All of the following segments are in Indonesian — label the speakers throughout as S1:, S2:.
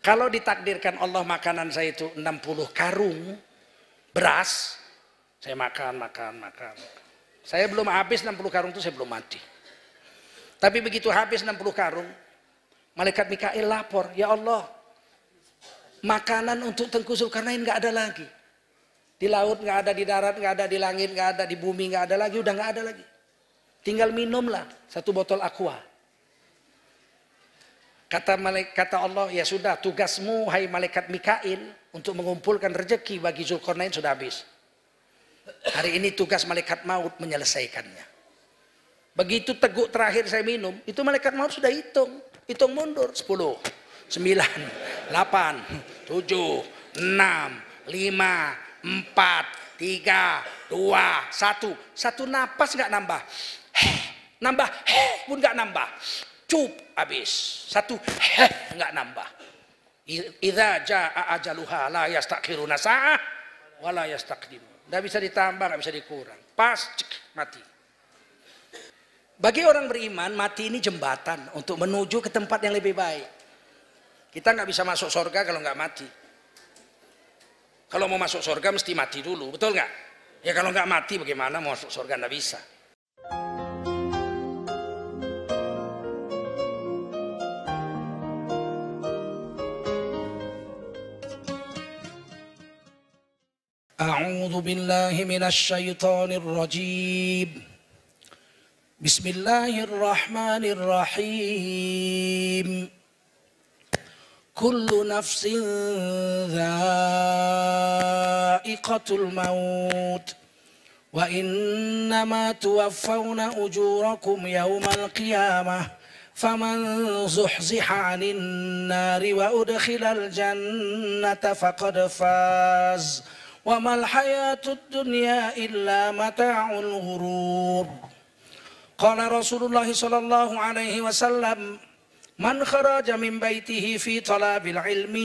S1: Kalau ditakdirkan Allah makanan saya itu 60 karung beras, saya makan, makan, makan. Saya belum habis 60 karung itu saya belum mati. Tapi begitu habis 60 karung, malaikat Mikail lapor, "Ya Allah, makanan untuk Tengku Zulkarnain nggak ada lagi. Di laut nggak ada, di darat nggak ada, di langit nggak ada, di bumi nggak ada lagi, udah nggak ada lagi. Tinggal minumlah satu botol aqua." Kata kata Allah, ya sudah tugasmu hai malaikat Mikail untuk mengumpulkan rezeki bagi Zulkarnain sudah habis. Hari ini tugas malaikat maut menyelesaikannya. Begitu teguk terakhir saya minum, itu malaikat maut sudah hitung. Hitung mundur 10, 9, 8, 7, 6, 5, 4, 3, 2, 1. Satu napas nggak nambah. Heh, nambah, heh, pun nggak nambah cup habis. Satu heh nggak nambah. Idza jaa ajaluha la yastakhiruna sa'ah wa la yastaqdimu. Enggak bisa ditambah, nggak bisa dikurang. Pas cik, mati. Bagi orang beriman, mati ini jembatan untuk menuju ke tempat yang lebih baik. Kita nggak bisa masuk surga kalau nggak mati. Kalau mau masuk surga mesti mati dulu, betul nggak? Ya kalau nggak mati bagaimana mau masuk surga nggak bisa. أعوذ بالله من الشيطان الرجيم بسم الله الرحمن الرحيم كل نفس ذائقة الموت وإنما توفون أجوركم يوم القيامة فمن زحزح عن النار وأدخل الجنة فقد فاز فقد فاز وما الحياة الدنيا إلا متاع الغرور قال رسول الله صلى الله عليه وسلم من خرج من بيته في طلب العلم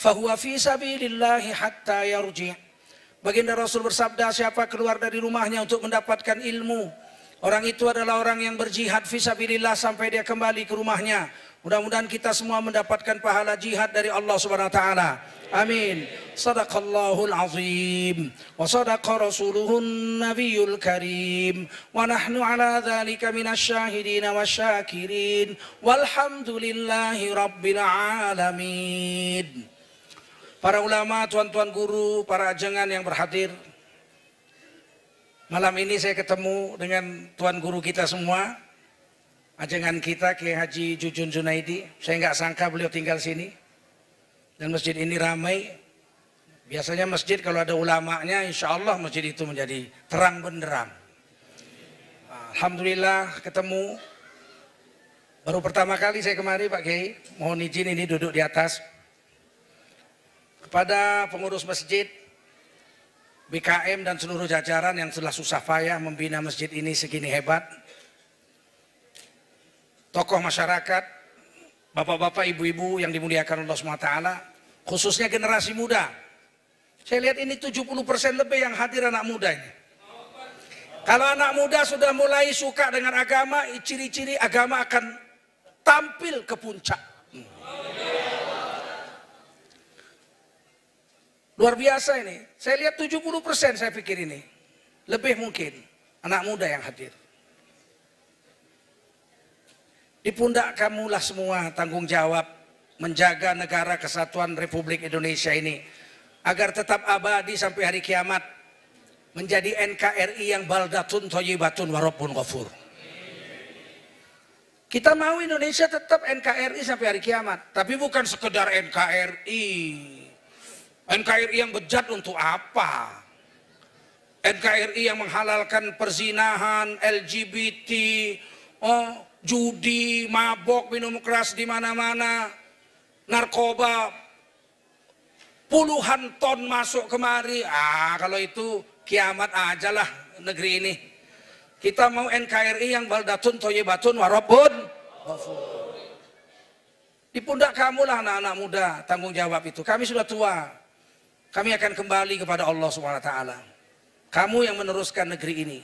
S1: fahuwa fi sabilillahi hatta yarji. Baginda Rasul bersabda, siapa keluar dari rumahnya untuk mendapatkan ilmu, orang itu adalah orang yang berjihad fi sabilillah sampai dia kembali ke rumahnya. Mudah-mudahan kita semua mendapatkan pahala jihad dari Allah Subhanahu wa taala. Amin. Sadaqallahul azim wa sadaqa rasuluhun nabiyul karim wa nahnu ala dhalika minasyahidin wasyakirin walhamdulillahi rabbil alamin. Para ulama, tuan-tuan guru, para ajengan yang berhadir, Malam ini saya ketemu dengan Tuan Guru kita semua Ajengan kita ke Haji Jujun Junaidi, saya nggak sangka beliau tinggal sini. Dan masjid ini ramai. Biasanya masjid kalau ada ulamanya, insya Allah masjid itu menjadi terang benderang. Alhamdulillah ketemu. Baru pertama kali saya kemari Pak Kiai, mohon izin ini duduk di atas. Kepada pengurus masjid, BKM dan seluruh jajaran yang telah susah payah membina masjid ini segini hebat tokoh masyarakat, bapak-bapak, ibu-ibu yang dimuliakan Allah SWT, khususnya generasi muda. Saya lihat ini 70% lebih yang hadir anak muda ini. Kalau anak muda sudah mulai suka dengan agama, ciri-ciri agama akan tampil ke puncak. Luar biasa ini. Saya lihat 70% saya pikir ini. Lebih mungkin anak muda yang hadir. Di pundak kamulah semua tanggung jawab menjaga negara kesatuan Republik Indonesia ini agar tetap abadi sampai hari kiamat menjadi NKRI yang baldatun thayyibatun warabbun ghafur. Kita mau Indonesia tetap NKRI sampai hari kiamat, tapi bukan sekedar NKRI. NKRI yang bejat untuk apa? NKRI yang menghalalkan perzinahan, LGBT, oh, judi, mabok, minum keras di mana-mana, narkoba, puluhan ton masuk kemari. Ah, kalau itu kiamat aja lah negeri ini. Kita mau NKRI yang baldatun toyebatun warobun. Di pundak kamulah anak-anak muda tanggung jawab itu. Kami sudah tua. Kami akan kembali kepada Allah swt. Kamu yang meneruskan negeri ini.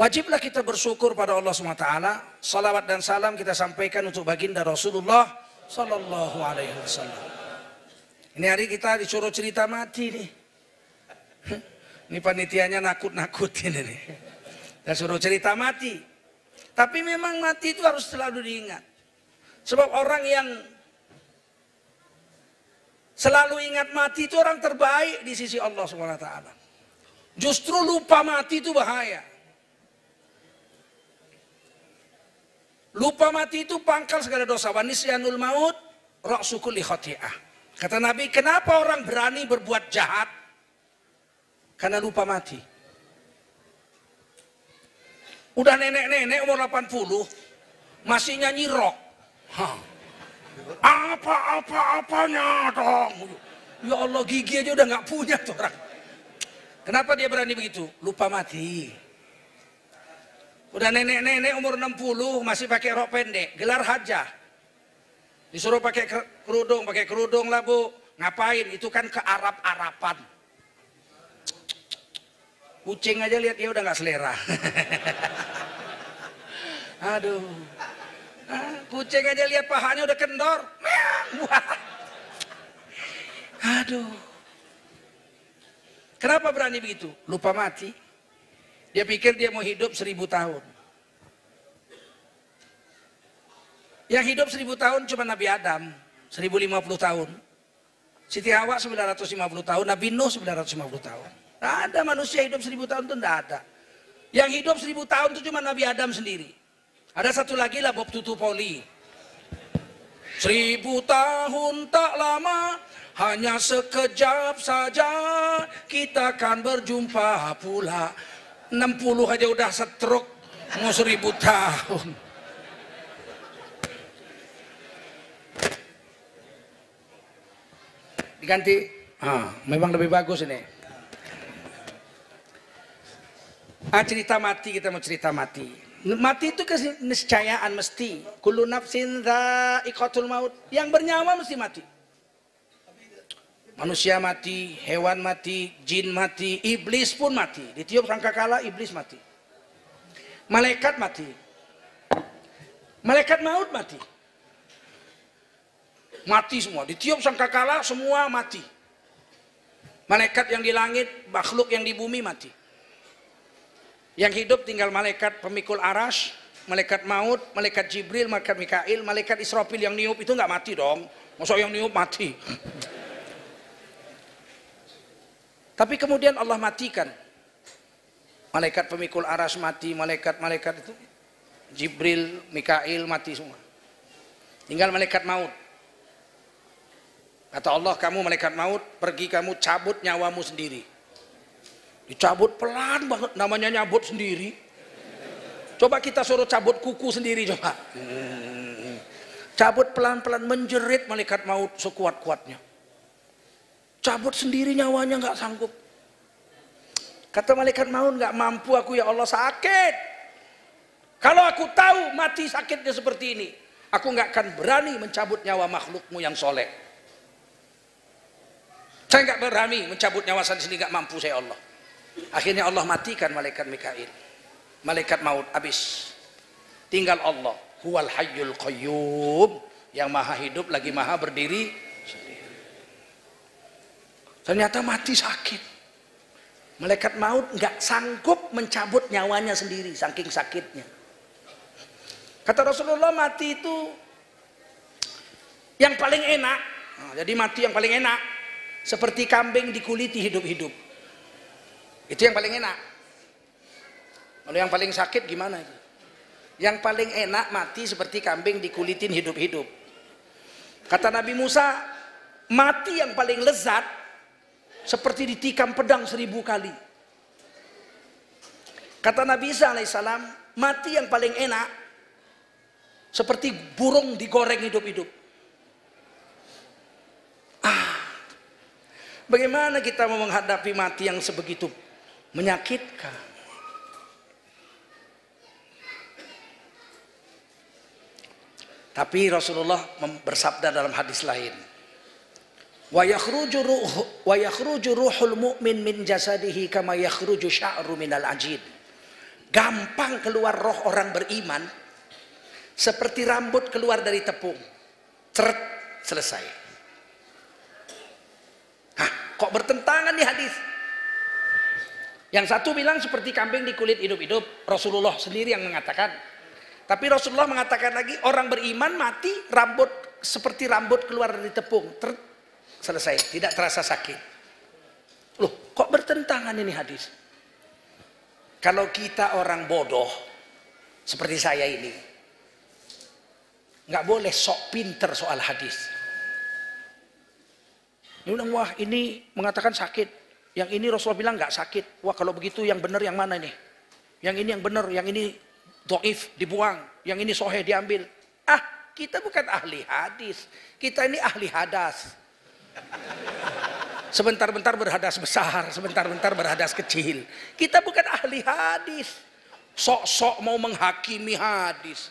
S1: Wajiblah kita bersyukur pada Allah SWT. Salawat dan salam kita sampaikan untuk baginda Rasulullah Sallallahu Alaihi Wasallam. Ini hari kita disuruh cerita mati nih. Ini panitianya nakut-nakutin ini. Dan suruh cerita mati. Tapi memang mati itu harus selalu diingat. Sebab orang yang selalu ingat mati itu orang terbaik di sisi Allah SWT. Justru lupa mati itu bahaya. Lupa mati itu pangkal segala dosa. Wanisyanul maut suku khoti'ah. Kata Nabi, kenapa orang berani berbuat jahat? Karena lupa mati. Udah nenek-nenek umur 80, masih nyanyi rock. Apa-apa-apanya dong. Ya Allah gigi aja udah nggak punya tuh orang. Kenapa dia berani begitu? Lupa mati. Udah nenek-nenek umur 60 masih pakai rok pendek, gelar hajah. Disuruh pakai kerudung, pakai kerudung lah bu. Ngapain? Itu kan ke Arab-Arapan. Kucing aja lihat dia udah nggak selera. Aduh. Ah, kucing aja lihat pahanya udah kendor. Aduh. Kenapa berani begitu? Lupa mati. Dia pikir dia mau hidup seribu tahun. Yang hidup seribu tahun cuma Nabi Adam, seribu lima puluh tahun. Siti Hawa 950 tahun, Nabi Nuh 950 tahun. Tidak ada manusia hidup seribu tahun itu tidak ada. Yang hidup seribu tahun itu cuma Nabi Adam sendiri. Ada satu lagi lah Bob Tutu Poli. Seribu tahun tak lama, hanya sekejap saja kita akan berjumpa pula. 60 aja udah setruk mau seribu tahun. Diganti. Ah, memang lebih bagus ini. Ah, cerita mati kita mau cerita mati. Mati itu keniscayaan mesti. kulunafsin nafsin ikotul maut. Yang bernyawa mesti mati. Manusia mati, hewan mati, jin mati, iblis pun mati. Ditiup sangkakala iblis mati. Malaikat mati. Malaikat maut mati. Mati semua. Ditiup sangkakala semua mati. Malaikat yang di langit, makhluk yang di bumi mati. Yang hidup tinggal malaikat pemikul aras, malaikat maut, malaikat Jibril, malaikat Mikail, malaikat Israfil yang niup itu nggak mati dong. Masa yang niup mati. Tapi kemudian Allah matikan. Malaikat pemikul aras mati, malaikat-malaikat itu. Jibril, Mikail mati semua. Tinggal malaikat maut. Kata Allah, kamu malaikat maut, pergi kamu cabut nyawamu sendiri. Dicabut pelan banget, namanya nyabut sendiri. Coba kita suruh cabut kuku sendiri coba. Hmm. Cabut pelan-pelan menjerit malaikat maut sekuat-kuatnya. Cabut sendiri nyawanya nggak sanggup. Kata malaikat maut nggak mampu aku ya Allah sakit. Kalau aku tahu mati sakitnya seperti ini, aku nggak akan berani mencabut nyawa makhlukmu yang soleh. Saya nggak berani mencabut nyawa saya sini nggak mampu saya Allah. Akhirnya Allah matikan malaikat Mikail. Malaikat maut habis. Tinggal Allah. Huwal hayyul qayyum. Yang maha hidup lagi maha berdiri Ternyata mati sakit. Malaikat maut nggak sanggup mencabut nyawanya sendiri saking sakitnya. Kata Rasulullah mati itu yang paling enak. Nah, jadi mati yang paling enak seperti kambing dikuliti hidup-hidup. Itu yang paling enak. Lalu yang paling sakit gimana itu? Yang paling enak mati seperti kambing dikulitin hidup-hidup. Kata Nabi Musa, mati yang paling lezat seperti ditikam pedang seribu kali. Kata Nabi Isa alaihissalam, mati yang paling enak seperti burung digoreng hidup-hidup. Ah, bagaimana kita mau menghadapi mati yang sebegitu menyakitkan? Tapi Rasulullah bersabda dalam hadis lain, Wa yakhruju ruhul mu'min min jasadihi kama yakhruju sya'ru minal ajid. Gampang keluar roh orang beriman seperti rambut keluar dari tepung. Cret, selesai. Hah, kok bertentangan di hadis? Yang satu bilang seperti kambing di kulit hidup-hidup, Rasulullah sendiri yang mengatakan. Tapi Rasulullah mengatakan lagi orang beriman mati rambut seperti rambut keluar dari tepung. Ter selesai, tidak terasa sakit. Loh, kok bertentangan ini hadis? Kalau kita orang bodoh, seperti saya ini, nggak boleh sok pinter soal hadis. Dia wah ini mengatakan sakit. Yang ini Rasulullah bilang nggak sakit. Wah kalau begitu yang benar yang mana nih? Yang ini yang benar, yang ini doif dibuang, yang ini soheh diambil. Ah, kita bukan ahli hadis. Kita ini ahli hadas. Sebentar-bentar berhadas besar, sebentar-bentar berhadas kecil. Kita bukan ahli hadis. Sok-sok mau menghakimi hadis.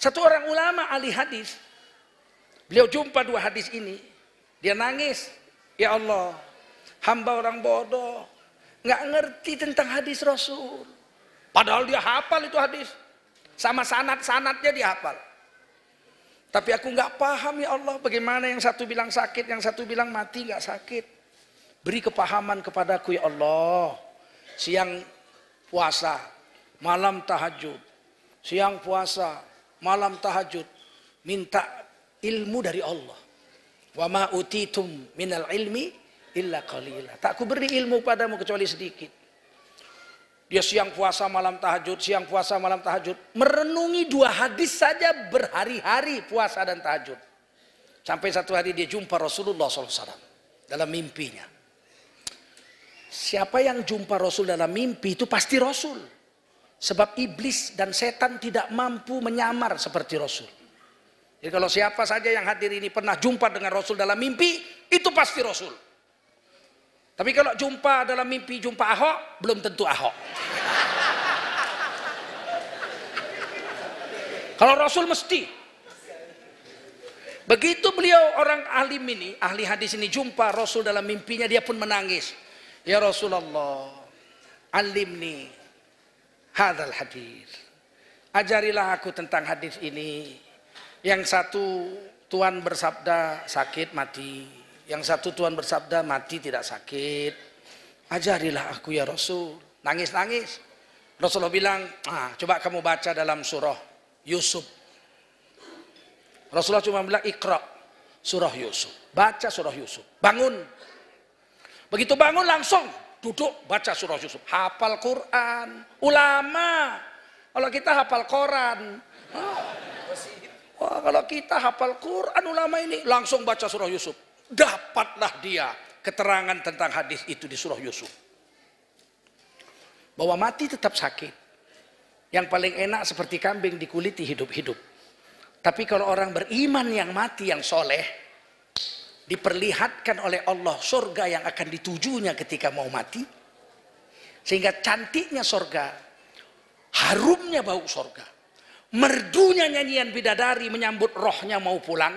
S1: Satu orang ulama ahli hadis, beliau jumpa dua hadis ini. Dia nangis, ya Allah, hamba orang bodoh, nggak ngerti tentang hadis Rasul. Padahal dia hafal itu hadis. Sama sanat-sanatnya dia hafal. Tapi aku nggak paham ya Allah bagaimana yang satu bilang sakit, yang satu bilang mati nggak sakit. Beri kepahaman kepadaku ya Allah. Siang puasa, malam tahajud. Siang puasa, malam tahajud. Minta ilmu dari Allah. Wa ma utitum minal ilmi illa qalila. Tak ku beri ilmu padamu kecuali sedikit. Dia siang puasa malam tahajud, siang puasa malam tahajud. Merenungi dua hadis saja berhari-hari puasa dan tahajud. Sampai satu hari dia jumpa Rasulullah SAW dalam mimpinya. Siapa yang jumpa Rasul dalam mimpi itu pasti Rasul. Sebab iblis dan setan tidak mampu menyamar seperti Rasul. Jadi kalau siapa saja yang hadir ini pernah jumpa dengan Rasul dalam mimpi, itu pasti Rasul. Tapi kalau jumpa dalam mimpi jumpa Ahok, belum tentu Ahok. kalau Rasul mesti. Begitu beliau orang alim ini, ahli hadis ini jumpa Rasul dalam mimpinya dia pun menangis. Ya Rasulullah, alim nih hadal hadis. Ajarilah aku tentang hadis ini. Yang satu Tuhan bersabda sakit mati. Yang satu Tuhan bersabda mati tidak sakit. Ajarilah aku ya Rasul. Nangis-nangis. Rasulullah bilang, ah, coba kamu baca dalam surah Yusuf. Rasulullah cuma bilang ikra surah Yusuf. Baca surah Yusuf. Bangun. Begitu bangun langsung duduk baca surah Yusuf. Hafal Quran. Ulama. Kalau kita hafal Quran, Wah, kalau kita hafal Quran ulama ini langsung baca surah Yusuf. Dapatlah dia keterangan tentang hadis itu di surah Yusuf. Bahwa mati tetap sakit. Yang paling enak seperti kambing dikuliti hidup-hidup. Tapi kalau orang beriman yang mati yang soleh. Diperlihatkan oleh Allah surga yang akan ditujunya ketika mau mati. Sehingga cantiknya surga. Harumnya bau surga. Merdunya nyanyian bidadari menyambut rohnya mau pulang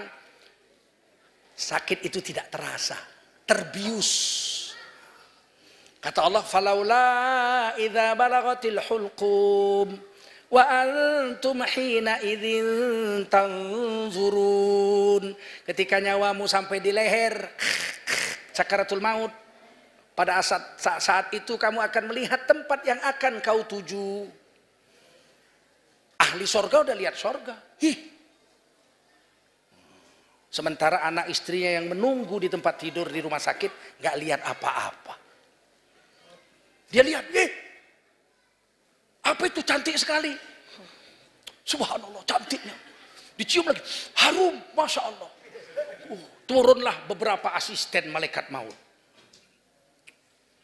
S1: Sakit itu tidak terasa, terbius. Kata Allah, "Falaula idza balagatil hulqum wa antum hina idzin tanzurun." Ketika nyawamu sampai di leher, sakaratul maut. Pada saat, saat itu kamu akan melihat tempat yang akan kau tuju. Ahli sorga udah lihat sorga. Hih, Sementara anak istrinya yang menunggu di tempat tidur di rumah sakit nggak lihat apa-apa. Dia lihat, eh, apa itu cantik sekali? Subhanallah, cantiknya. Dicium lagi, harum, masya Allah. Uh, turunlah beberapa asisten malaikat maut.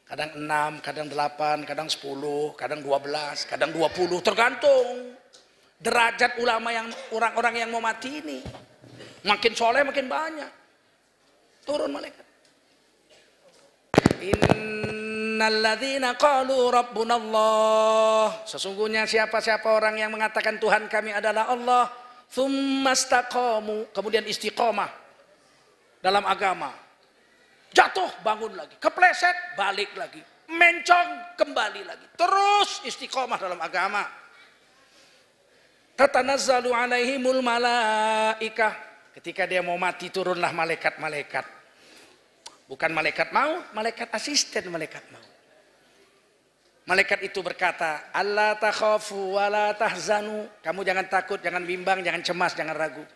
S1: Kadang enam, kadang delapan, kadang sepuluh, kadang dua belas, kadang dua puluh, tergantung derajat ulama yang orang-orang yang mau mati ini. Makin soleh makin banyak. Turun malaikat. Innalladzina qalu Allah. Sesungguhnya siapa-siapa orang yang mengatakan Tuhan kami adalah Allah. Thummastaqamu. Kemudian istiqomah. Dalam agama. Jatuh bangun lagi. Kepleset balik lagi. Mencong kembali lagi. Terus istiqomah dalam agama. Tatanazzalu alaihimul malaikah. Ketika dia mau mati turunlah malaikat-malaikat. Bukan malaikat mau, malaikat asisten malaikat mau. Malaikat itu berkata, Allah takhafu wa la tahzanu. Kamu jangan takut, jangan bimbang, jangan cemas, jangan ragu.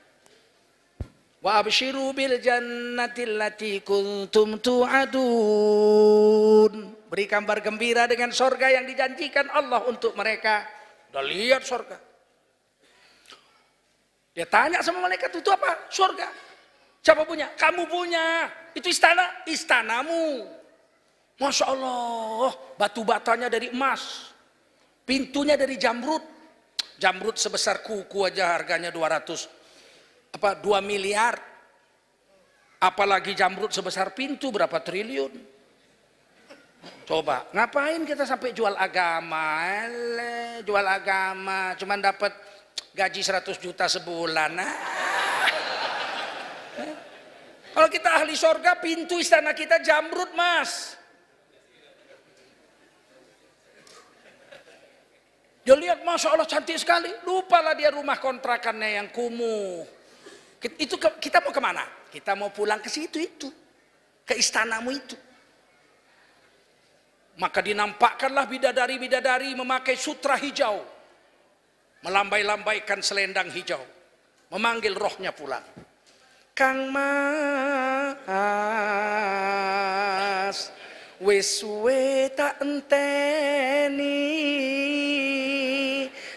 S1: Wa abshiru bil jannatil lati kuntum tu'adun. Beri kabar gembira dengan sorga yang dijanjikan Allah untuk mereka. Dan lihat sorga. Ya tanya sama malaikat itu apa? Surga. Siapa punya? Kamu punya. Itu istana? Istanamu. Masya Allah. Batu batanya dari emas. Pintunya dari jamrut. Jamrut sebesar kuku aja harganya 200. Apa? 2 miliar. Apalagi jamrut sebesar pintu berapa triliun. Coba, ngapain kita sampai jual agama? Ele, jual agama, cuman dapat gaji 100 juta sebulan. Nah. Kalau kita ahli sorga, pintu istana kita jamrut mas. Dia lihat Masya Allah cantik sekali. Lupalah dia rumah kontrakannya yang kumuh. Itu ke, kita mau kemana? Kita mau pulang ke situ itu. Ke istanamu itu. Maka dinampakkanlah bidadari-bidadari memakai sutra hijau melambai-lambaikan selendang hijau, memanggil rohnya pulang. Kang Mas, wis tak enteni,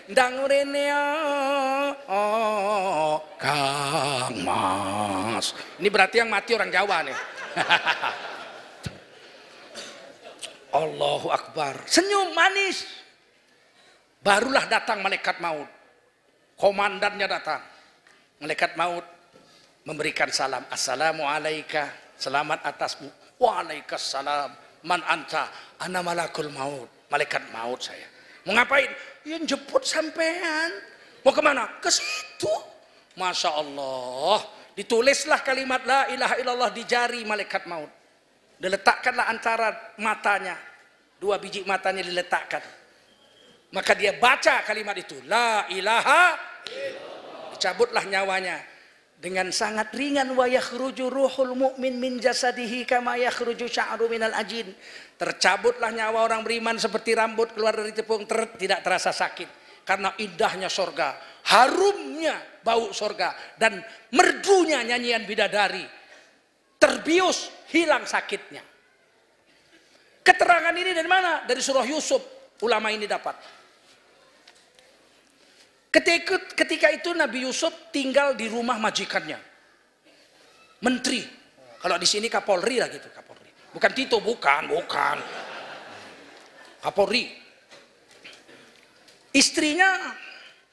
S1: ndang rene Kang Mas. Ini berarti yang mati orang Jawa nih. Allahu Akbar. Senyum manis. Barulah datang malaikat maut. Komandannya datang. Malaikat maut memberikan salam. Assalamualaikum. alaika. Selamat atasmu. Waalaikumsalam. Man anta. Ana malakul maut. Malaikat maut saya. Mau ngapain? Ya jemput sampean. Mau kemana? Ke situ. Masya Allah. Ditulislah kalimat la ilaha illallah di jari malaikat maut. Diletakkanlah antara matanya. Dua biji matanya diletakkan maka dia baca kalimat itu. La ilaha dicabutlah nyawanya dengan sangat ringan Wayah ruhul mukmin min jasadihi kama yakhruju sya'ru minal ajin tercabutlah nyawa orang beriman seperti rambut keluar dari tepung ter tidak terasa sakit karena indahnya sorga harumnya bau sorga dan merdunya nyanyian bidadari terbius hilang sakitnya keterangan ini dari mana dari surah Yusuf ulama ini dapat Ketika, ketika itu Nabi Yusuf tinggal di rumah majikannya. Menteri. Kalau di sini Kapolri lah gitu. Kapolri. Bukan Tito, bukan, bukan. Kapolri. Istrinya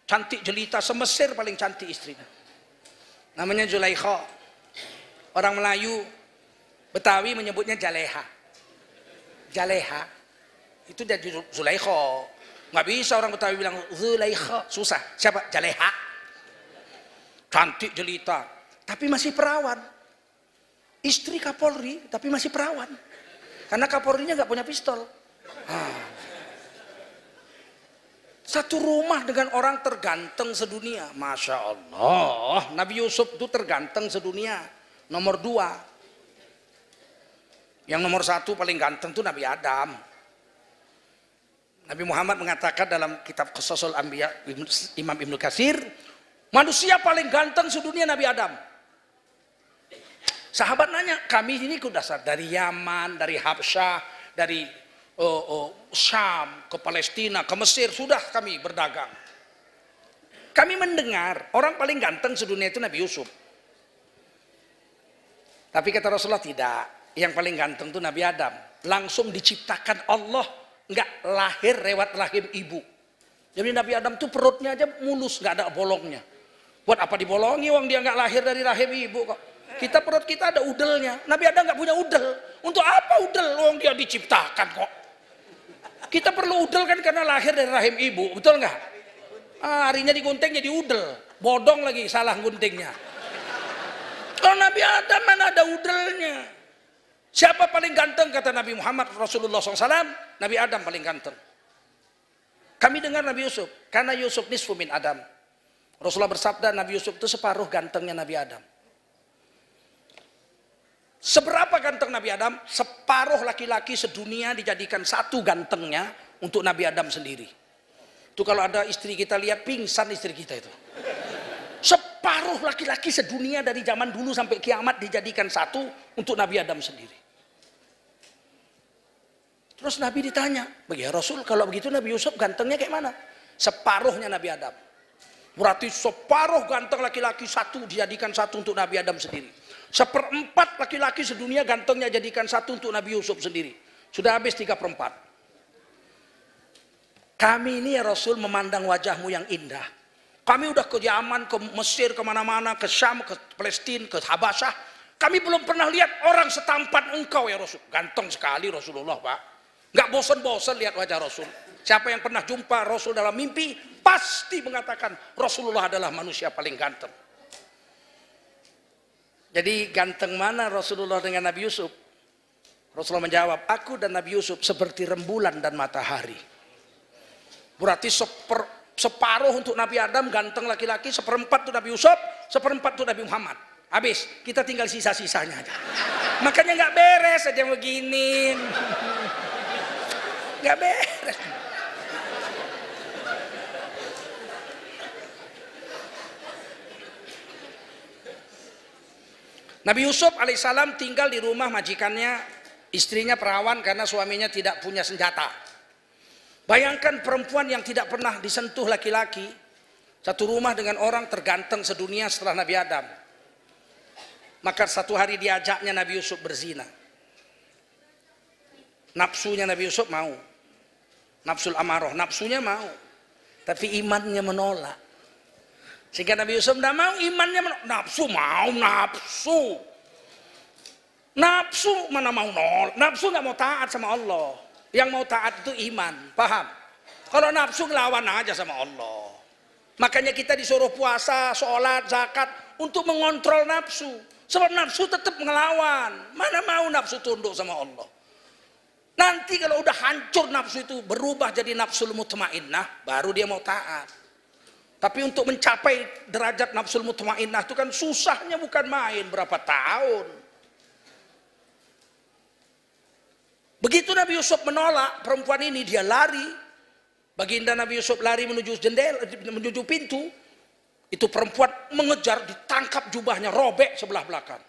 S1: cantik jelita, semesir paling cantik istrinya. Namanya Julaiho. Orang Melayu, Betawi menyebutnya Jaleha. Jaleha. Itu dari Zulaikha. Nggak bisa orang Betawi bilang Zulaikha, susah. Siapa? Jaleha. Cantik jelita, tapi masih perawan. Istri Kapolri, tapi masih perawan. Karena Kapolrinya nggak punya pistol. Satu rumah dengan orang terganteng sedunia. Masya Allah. Nabi Yusuf itu terganteng sedunia. Nomor dua. Yang nomor satu paling ganteng itu Nabi Adam. Nabi Muhammad mengatakan dalam kitab kesusul Ambiya Imam Ibnu Kasir, manusia paling ganteng sedunia Nabi Adam. Sahabat nanya, kami ini kudasar dari Yaman, dari Habsyah, dari oh, oh, Syam ke Palestina, ke Mesir, sudah kami berdagang. Kami mendengar orang paling ganteng sedunia itu Nabi Yusuf. Tapi kata Rasulullah tidak, yang paling ganteng itu Nabi Adam. Langsung diciptakan Allah nggak lahir lewat rahim ibu. Jadi Nabi Adam tuh perutnya aja mulus, nggak ada bolongnya. Buat apa dibolongi uang dia nggak lahir dari rahim ibu kok. Kita perut kita ada udelnya. Nabi Adam nggak punya udel. Untuk apa udel? Uang dia diciptakan kok. Kita perlu udel kan karena lahir dari rahim ibu, betul nggak? Ah, harinya digunting jadi udel. Bodong lagi salah guntingnya. Kalau Nabi Adam mana ada udelnya? Siapa paling ganteng kata Nabi Muhammad Rasulullah SAW? Nabi Adam paling ganteng. Kami dengar Nabi Yusuf. Karena Yusuf nisfu min Adam. Rasulullah bersabda Nabi Yusuf itu separuh gantengnya Nabi Adam. Seberapa ganteng Nabi Adam? Separuh laki-laki sedunia dijadikan satu gantengnya untuk Nabi Adam sendiri. Itu kalau ada istri kita lihat pingsan istri kita itu. Separuh laki-laki sedunia dari zaman dulu sampai kiamat dijadikan satu untuk Nabi Adam sendiri. Terus Nabi ditanya, bagi ya Rasul kalau begitu Nabi Yusuf gantengnya kayak mana? Separuhnya Nabi Adam. Berarti separuh ganteng laki-laki satu dijadikan satu untuk Nabi Adam sendiri. Seperempat laki-laki sedunia gantengnya jadikan satu untuk Nabi Yusuf sendiri. Sudah habis tiga perempat. Kami ini ya Rasul memandang wajahmu yang indah. Kami udah ke Yaman, ke Mesir, kemana-mana, ke Syam, ke Palestina, ke Habasah. Kami belum pernah lihat orang setampan engkau ya Rasul. Ganteng sekali Rasulullah Pak. Nggak bosan-bosan lihat wajah Rasul. Siapa yang pernah jumpa Rasul dalam mimpi, pasti mengatakan Rasulullah adalah manusia paling ganteng. Jadi ganteng mana Rasulullah dengan Nabi Yusuf? Rasulullah menjawab, aku dan Nabi Yusuf seperti rembulan dan matahari. Berarti seper, separuh untuk Nabi Adam ganteng laki-laki, seperempat untuk Nabi Yusuf, seperempat untuk Nabi Muhammad. Habis, kita tinggal sisa-sisanya aja. Makanya nggak beres aja begini nggak beres. Nabi Yusuf alaihissalam tinggal di rumah majikannya, istrinya perawan karena suaminya tidak punya senjata. Bayangkan perempuan yang tidak pernah disentuh laki-laki, satu rumah dengan orang terganteng sedunia setelah Nabi Adam. Maka satu hari diajaknya Nabi Yusuf berzina. Nafsunya Nabi Yusuf mau. Nafsul amaroh, nafsunya mau. Tapi imannya menolak. Sehingga Nabi Yusuf tidak mau, imannya menolak. Nafsu mau, nafsu. Nafsu mana mau nol. Nafsu nggak mau taat sama Allah. Yang mau taat itu iman, paham? Kalau nafsu ngelawan aja sama Allah. Makanya kita disuruh puasa, sholat, zakat untuk mengontrol nafsu. Sebab nafsu tetap ngelawan. Mana mau nafsu tunduk sama Allah. Nanti kalau udah hancur nafsu itu berubah jadi nafsu mutmainnah, baru dia mau taat. Tapi untuk mencapai derajat nafsu mutmainnah itu kan susahnya bukan main berapa tahun. Begitu Nabi Yusuf menolak perempuan ini, dia lari. Baginda Nabi Yusuf lari menuju jendela, menuju pintu. Itu perempuan mengejar, ditangkap jubahnya, robek sebelah belakang.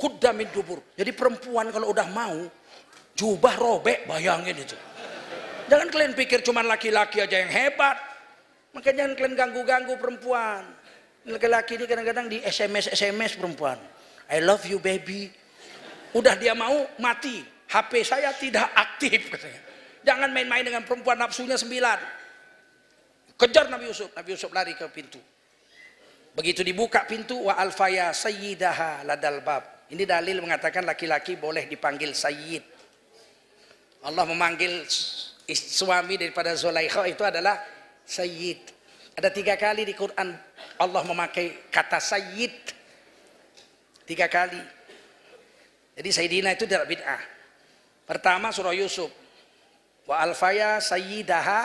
S1: Kudamin dubur. Jadi perempuan kalau udah mau, Jubah robek, bayangin itu. Jangan kalian pikir cuma laki-laki aja yang hebat. Maka jangan kalian ganggu-ganggu perempuan. Laki-laki ini kadang-kadang di SMS-SMS perempuan. I love you baby. Udah dia mau mati. HP saya tidak aktif katanya. Jangan main-main dengan perempuan nafsunya sembilan. Kejar Nabi Yusuf. Nabi Yusuf lari ke pintu. Begitu dibuka pintu wa alfaya sayyidaha ladal bab. Ini dalil mengatakan laki-laki boleh dipanggil sayyid. Allah memanggil suami daripada Zulaikha itu adalah Sayyid. Ada tiga kali di Quran Allah memakai kata Sayyid. Tiga kali. Jadi Sayyidina itu tidak bid'ah. Pertama surah Yusuf. Wa alfaya sayyidaha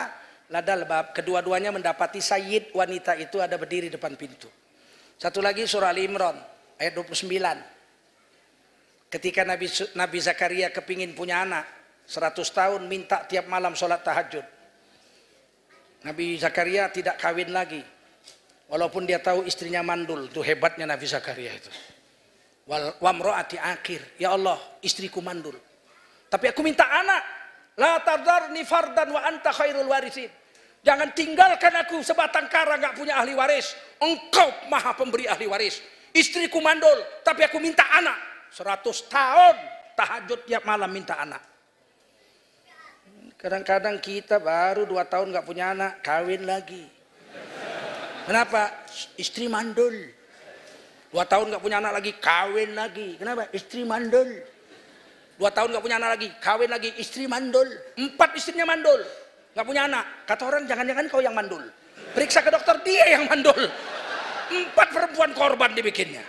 S1: ladal bab. Kedua-duanya mendapati sayyid wanita itu ada berdiri depan pintu. Satu lagi surah Al Imran ayat 29. Ketika Nabi Nabi Zakaria kepingin punya anak, 100 tahun minta tiap malam sholat tahajud. Nabi Zakaria tidak kawin lagi. Walaupun dia tahu istrinya mandul. Itu hebatnya Nabi Zakaria itu. Wamro'ati akhir. Ya Allah, istriku mandul. Tapi aku minta anak. La tardarni fardan wa anta khairul warisin. Jangan tinggalkan aku sebatang kara gak punya ahli waris. Engkau maha pemberi ahli waris. Istriku mandul, tapi aku minta anak. 100 tahun tahajud tiap malam minta anak. Kadang-kadang kita baru dua tahun nggak punya anak, kawin lagi. Kenapa? Istri mandul. Dua tahun nggak punya anak lagi, kawin lagi. Kenapa? Istri mandul. Dua tahun nggak punya anak lagi, kawin lagi. Istri mandul. Empat istrinya mandul. Nggak punya anak. Kata orang, jangan-jangan kau yang mandul. Periksa ke dokter, dia yang mandul. Empat perempuan korban dibikinnya.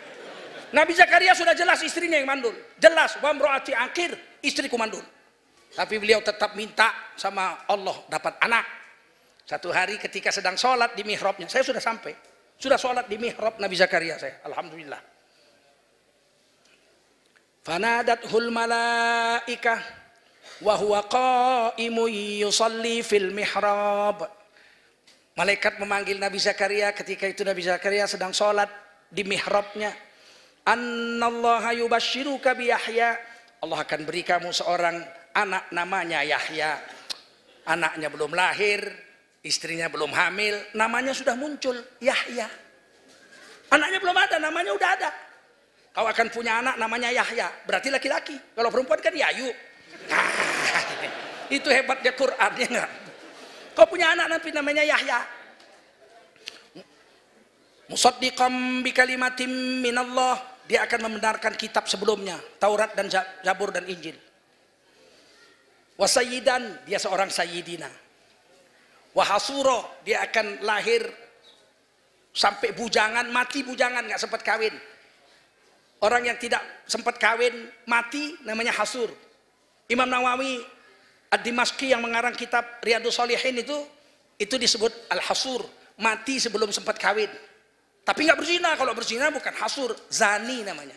S1: Nabi Zakaria sudah jelas istrinya yang mandul. Jelas, wamro'ati akhir, istriku mandul. Tapi beliau tetap minta sama Allah dapat anak. Satu hari ketika sedang sholat di mihrabnya, saya sudah sampai. Sudah sholat di mihrab Nabi Zakaria saya. Alhamdulillah. hul malaika wa huwa yusalli fil mihrab. Malaikat memanggil Nabi Zakaria ketika itu Nabi Zakaria sedang sholat di mihrabnya. Annallaha yubashiruka bi Yahya. Allah akan beri kamu seorang anak namanya Yahya. Anaknya belum lahir, istrinya belum hamil, namanya sudah muncul, Yahya. Anaknya belum ada, namanya udah ada. Kau akan punya anak namanya Yahya, berarti laki-laki. Kalau perempuan kan Yayu. Nah, itu hebatnya Quran, ya enggak? Kau punya anak nanti namanya Yahya. Musaddiqam bi kalimatim minallah. Dia akan membenarkan kitab sebelumnya, Taurat dan Zabur dan Injil. Wasayidan dia seorang sayyidina. Wahasuro dia akan lahir sampai bujangan, mati bujangan nggak sempat kawin. Orang yang tidak sempat kawin mati namanya hasur. Imam Nawawi ad dimaski yang mengarang kitab Riyadus Solihin itu itu disebut al-hasur, mati sebelum sempat kawin. Tapi nggak berzina, kalau berzina bukan hasur, zani namanya.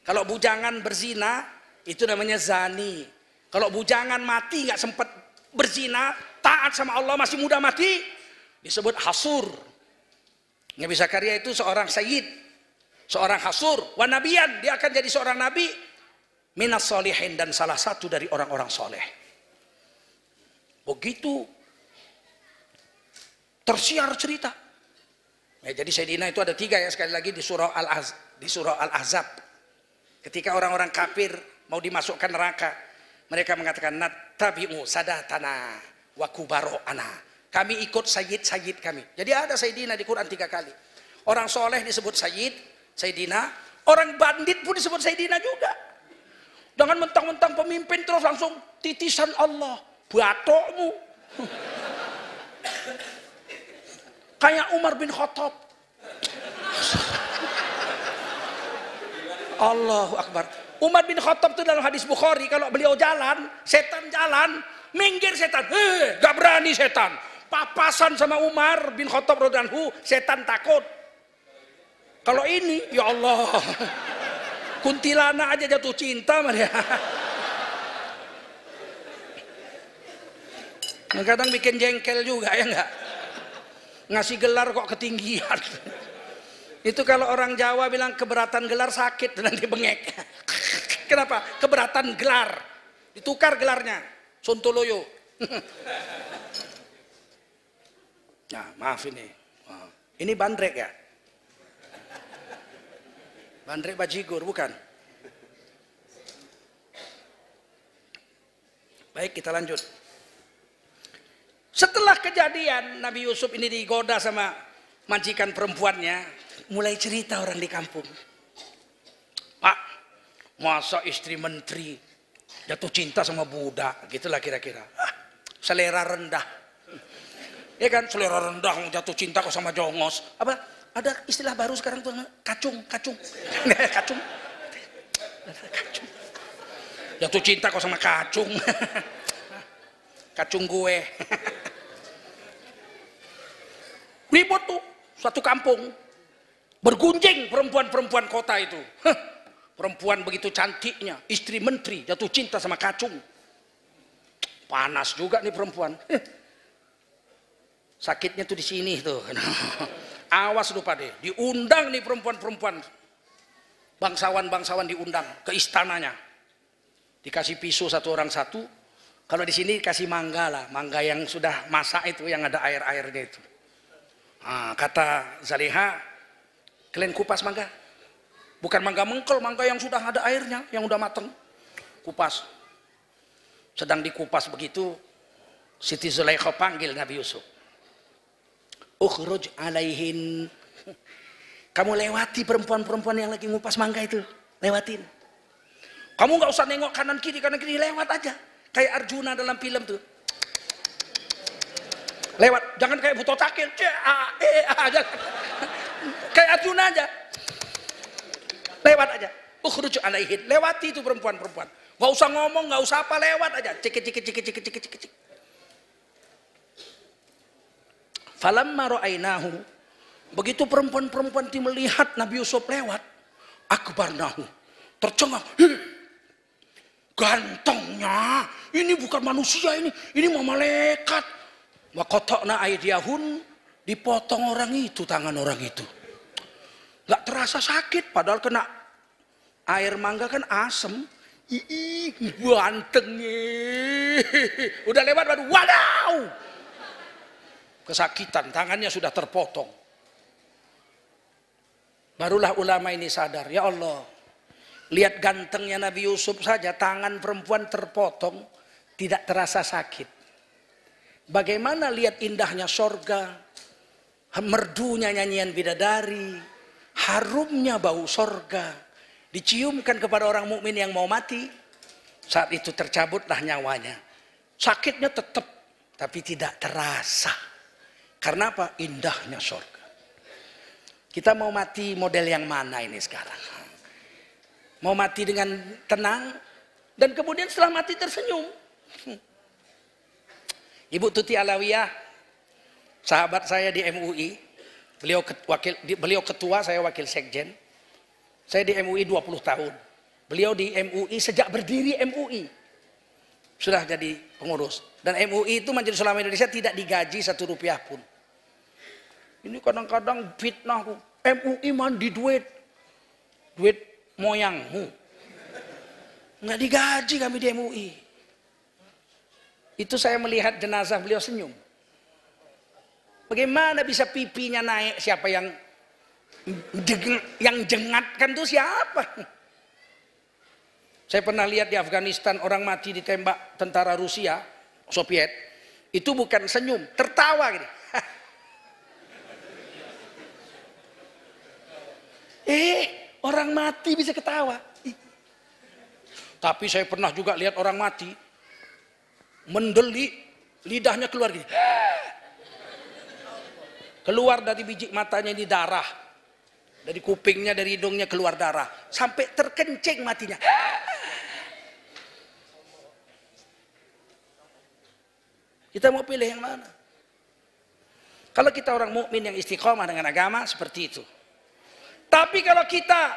S1: Kalau bujangan berzina itu namanya zani. Kalau bujangan mati nggak sempat berzina, taat sama Allah masih muda mati, disebut hasur. Nabi Zakaria itu seorang sayyid, seorang hasur, wanabian, dia akan jadi seorang nabi minas solihin dan salah satu dari orang-orang soleh. Begitu tersiar cerita. Ya, jadi Sayyidina itu ada tiga ya sekali lagi di surah Al azab Al Ketika orang-orang kafir mau dimasukkan neraka, mereka mengatakan natabi'u sadatana wa ana Kami ikut sayyid-sayyid kami. Jadi ada Sayyidina di Quran tiga kali. Orang soleh disebut sayyid, Sayyidina. Orang bandit pun disebut Sayyidina juga. Dengan mentang-mentang pemimpin terus langsung titisan Allah. Batokmu. Kayak Umar bin Khattab. Allahu Akbar. Umar bin Khattab itu dalam hadis Bukhari kalau beliau jalan, setan jalan, minggir setan. Heh, gak berani setan. Papasan sama Umar bin Khattab radhiyallahu setan takut. Kalau ini, ya Allah. Kuntilana aja jatuh cinta sama kadang bikin jengkel juga ya enggak. Ngasih gelar kok ketinggian. Itu kalau orang Jawa bilang keberatan gelar sakit nanti bengek. Kenapa? Keberatan gelar. Ditukar gelarnya. Sontoloyo. nah, maaf ini. Ini bandrek ya? Bandrek bajigur, bukan? Baik, kita lanjut. Setelah kejadian Nabi Yusuf ini digoda sama majikan perempuannya, mulai cerita orang di kampung. Pak, masa istri menteri jatuh cinta sama budak gitulah kira-kira selera rendah ya kan selera rendah jatuh cinta kok sama jongos apa ada istilah baru sekarang tuh kacung kacung kacung kacung jatuh cinta kok sama kacung kacung gue ribut tuh satu kampung bergunjing perempuan-perempuan kota itu Perempuan begitu cantiknya, istri menteri jatuh cinta sama kacung. Panas juga nih perempuan. Sakitnya tuh di sini tuh. Awas lupa deh, diundang nih perempuan-perempuan. Bangsawan-bangsawan diundang ke istananya. Dikasih pisau satu orang satu. Kalau di sini kasih mangga lah, mangga yang sudah masak itu yang ada air-airnya itu. Nah, kata Zaliha, kalian kupas mangga, Bukan mangga mengkel, mangga yang sudah ada airnya, yang udah mateng. Kupas. Sedang dikupas begitu, Siti Zulaikha panggil Nabi Yusuf. Ukhruj alaihin. Kamu lewati perempuan-perempuan yang lagi ngupas mangga itu. Lewatin. Kamu gak usah nengok kanan kiri, kanan kiri lewat aja. Kayak Arjuna dalam film tuh. Lewat, jangan kayak buto cakil. a, ah, e, eh, a, ah, kayak Arjuna aja. Lewat aja. Ukhruj alaihin. Lewati itu perempuan-perempuan. Gak usah ngomong, gak usah apa, lewat aja. Cikit, cikit, cikit, cikit, cikit, cikit. Falam Falamma ainahu. Begitu perempuan-perempuan itu melihat Nabi Yusuf lewat. Akbarnahu. Tercengang. Gantengnya. Ini bukan manusia ini. Ini mau malaikat. Wa na aidiyahun. Dipotong orang itu, tangan orang itu. Gak terasa sakit padahal kena Air mangga kan asem. Ih, ganteng. Udah lewat baru, wadaw. Kesakitan, tangannya sudah terpotong. Barulah ulama ini sadar, ya Allah. Lihat gantengnya Nabi Yusuf saja, tangan perempuan terpotong, tidak terasa sakit. Bagaimana lihat indahnya sorga, merdunya nyanyian bidadari, harumnya bau sorga, Diciumkan kepada orang mukmin yang mau mati. Saat itu tercabutlah nyawanya. Sakitnya tetap, tapi tidak terasa. Karena apa? Indahnya surga. Kita mau mati model yang mana ini sekarang? Mau mati dengan tenang dan kemudian setelah mati tersenyum. Ibu Tuti Alawiyah, sahabat saya di MUI, beliau beliau ketua, saya wakil sekjen. Saya di MUI 20 tahun. Beliau di MUI sejak berdiri MUI. Sudah jadi pengurus. Dan MUI itu Majelis Ulama Indonesia tidak digaji satu rupiah pun. Ini kadang-kadang fitnah. MUI mandi duit. Duit moyangmu. Nggak digaji kami di MUI. Itu saya melihat jenazah beliau senyum. Bagaimana bisa pipinya naik siapa yang yang jengatkan tuh siapa? Saya pernah lihat di Afghanistan orang mati ditembak tentara Rusia, Soviet. Itu bukan senyum, tertawa gitu. eh, orang mati bisa ketawa. Tapi saya pernah juga lihat orang mati mendeli, lidahnya keluar gini. Keluar dari biji matanya di darah dari kupingnya, dari hidungnya keluar darah. Sampai terkencing matinya. Kita mau pilih yang mana? Kalau kita orang mukmin yang istiqomah dengan agama seperti itu. Tapi kalau kita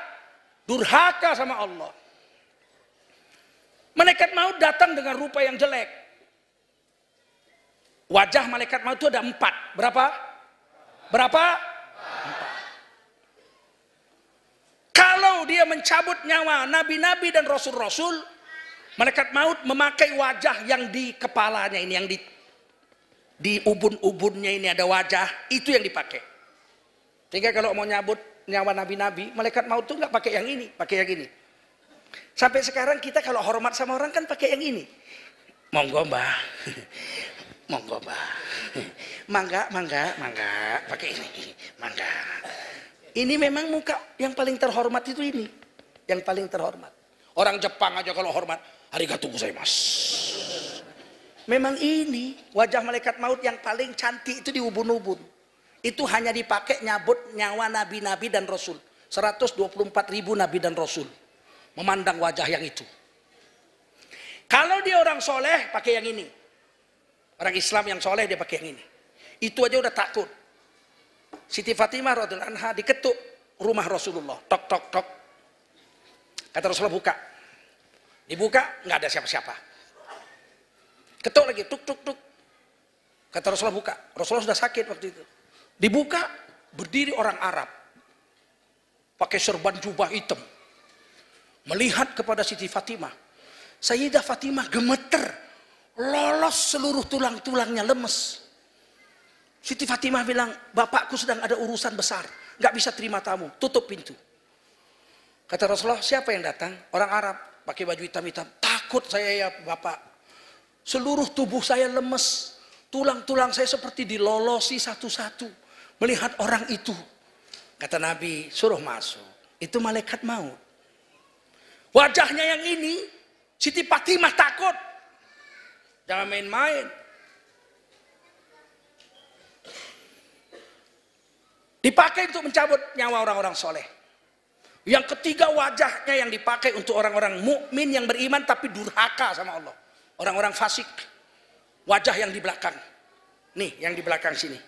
S1: durhaka sama Allah. Malaikat maut datang dengan rupa yang jelek. Wajah malaikat maut itu ada empat. Berapa? Berapa? Kalau dia mencabut nyawa nabi-nabi dan rasul-rasul, malaikat maut memakai wajah yang di kepalanya ini, yang di di ubun-ubunnya ini ada wajah, itu yang dipakai. Sehingga kalau mau nyabut nyawa nabi-nabi, malaikat maut tuh nggak pakai yang ini, pakai yang ini. Sampai sekarang kita kalau hormat sama orang kan pakai yang ini. Monggo mbah, monggo mbah, mangga, mangga, mangga, pakai ini, mangga. Ini memang muka yang paling terhormat itu ini. Yang paling terhormat. Orang Jepang aja kalau hormat, saya mas. Memang ini wajah malaikat maut yang paling cantik itu di ubun-ubun. Itu hanya dipakai nyabut nyawa nabi-nabi dan rasul. 124 ribu nabi dan rasul. Memandang wajah yang itu. Kalau dia orang soleh, pakai yang ini. Orang Islam yang soleh, dia pakai yang ini. Itu aja udah takut. Siti Fatimah radhiallahu anha diketuk rumah Rasulullah. Tok tok tok. Kata Rasulullah buka. Dibuka nggak ada siapa-siapa. Ketuk lagi tuk tuk tuk. Kata Rasulullah buka. Rasulullah sudah sakit waktu itu. Dibuka berdiri orang Arab. Pakai serban jubah hitam. Melihat kepada Siti Fatimah. Sayyidah Fatimah gemeter. Lolos seluruh tulang-tulangnya lemes. Siti Fatimah bilang, bapakku sedang ada urusan besar, Gak bisa terima tamu, tutup pintu. Kata Rasulullah, siapa yang datang? Orang Arab, pakai baju hitam-hitam. Takut saya ya bapak. Seluruh tubuh saya lemes. Tulang-tulang saya seperti dilolosi satu-satu. Melihat orang itu. Kata Nabi, suruh masuk. Itu malaikat maut. Wajahnya yang ini, Siti Fatimah takut. Jangan main-main. Dipakai untuk mencabut nyawa orang-orang soleh. Yang ketiga wajahnya yang dipakai untuk orang-orang mukmin yang beriman tapi durhaka sama Allah. Orang-orang fasik. Wajah yang di belakang. Nih yang di belakang sini.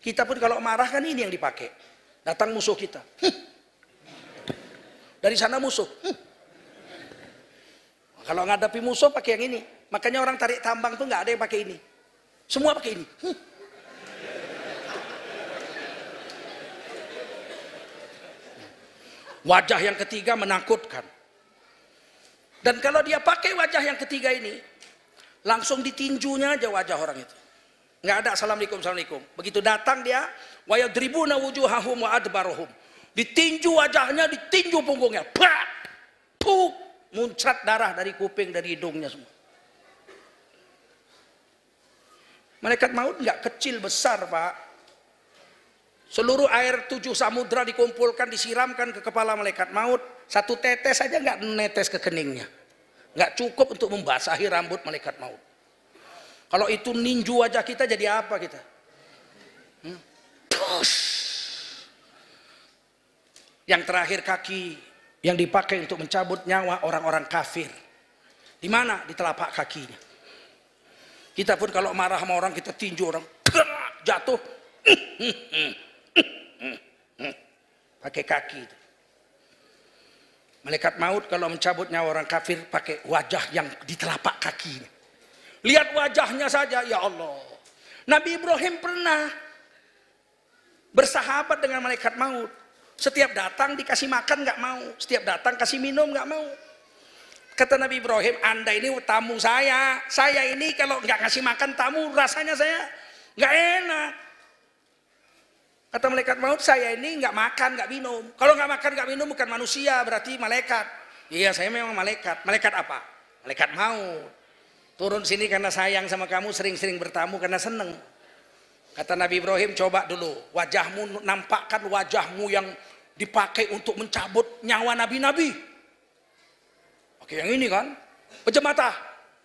S1: Kita pun kalau marah kan ini yang dipakai. Datang musuh kita. Dari sana musuh. Kalau ngadapi musuh pakai yang ini. Makanya orang tarik tambang tuh nggak ada yang pakai ini. Semua pakai ini. Wajah yang ketiga menakutkan. Dan kalau dia pakai wajah yang ketiga ini, langsung ditinjunya aja wajah orang itu. Nggak ada assalamualaikum, assalamualaikum. Begitu datang dia, wayadribuna wujuhahum wa adbarohum. Ditinju wajahnya, ditinju punggungnya. Pak! Puk! muncrat darah dari kuping, dari hidungnya semua. Malaikat maut nggak kecil besar pak. Seluruh air tujuh samudra dikumpulkan, disiramkan ke kepala malaikat maut. Satu tetes saja nggak netes ke keningnya. Nggak cukup untuk membasahi rambut malaikat maut. Kalau itu ninju wajah kita jadi apa kita? Hmm? Yang terakhir kaki yang dipakai untuk mencabut nyawa orang-orang kafir. Di mana? Di telapak kakinya. Kita pun kalau marah sama orang kita tinju orang jatuh. Hmm, hmm, hmm pakai kaki Malaikat maut kalau mencabut nyawa orang kafir pakai wajah yang di telapak kakinya. Lihat wajahnya saja ya Allah. Nabi Ibrahim pernah bersahabat dengan malaikat maut. Setiap datang dikasih makan nggak mau, setiap datang kasih minum nggak mau. Kata Nabi Ibrahim, anda ini tamu saya, saya ini kalau nggak ngasih makan tamu rasanya saya nggak enak. Kata malaikat maut, saya ini nggak makan, nggak minum. Kalau nggak makan, nggak minum bukan manusia, berarti malaikat. Iya, saya memang malaikat. Malaikat apa? Malaikat maut. Turun sini karena sayang sama kamu, sering-sering bertamu karena seneng. Kata Nabi Ibrahim, coba dulu. Wajahmu, nampakkan wajahmu yang dipakai untuk mencabut nyawa nabi-nabi. Oke, yang ini kan. Pejam mata.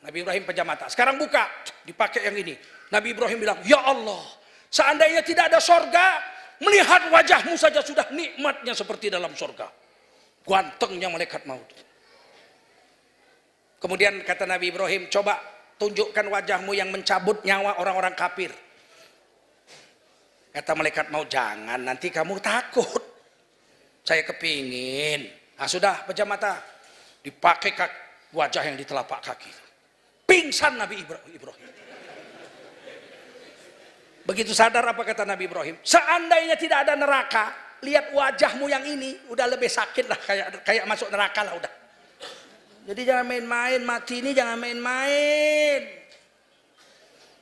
S1: Nabi Ibrahim pejam mata. Sekarang buka. Dipakai yang ini. Nabi Ibrahim bilang, Ya Allah Seandainya tidak ada sorga, melihat wajahmu saja sudah nikmatnya seperti dalam sorga. Gantengnya malaikat maut. Kemudian kata Nabi Ibrahim, coba tunjukkan wajahmu yang mencabut nyawa orang-orang kafir. Kata malaikat maut, jangan nanti kamu takut. Saya kepingin. Ah sudah, pejam mata. Dipakai wajah yang di telapak kaki. Pingsan Nabi Ibrahim. Begitu sadar apa kata Nabi Ibrahim? Seandainya tidak ada neraka, lihat wajahmu yang ini udah lebih sakit lah kayak kayak masuk neraka lah udah. Jadi jangan main-main mati ini jangan main-main.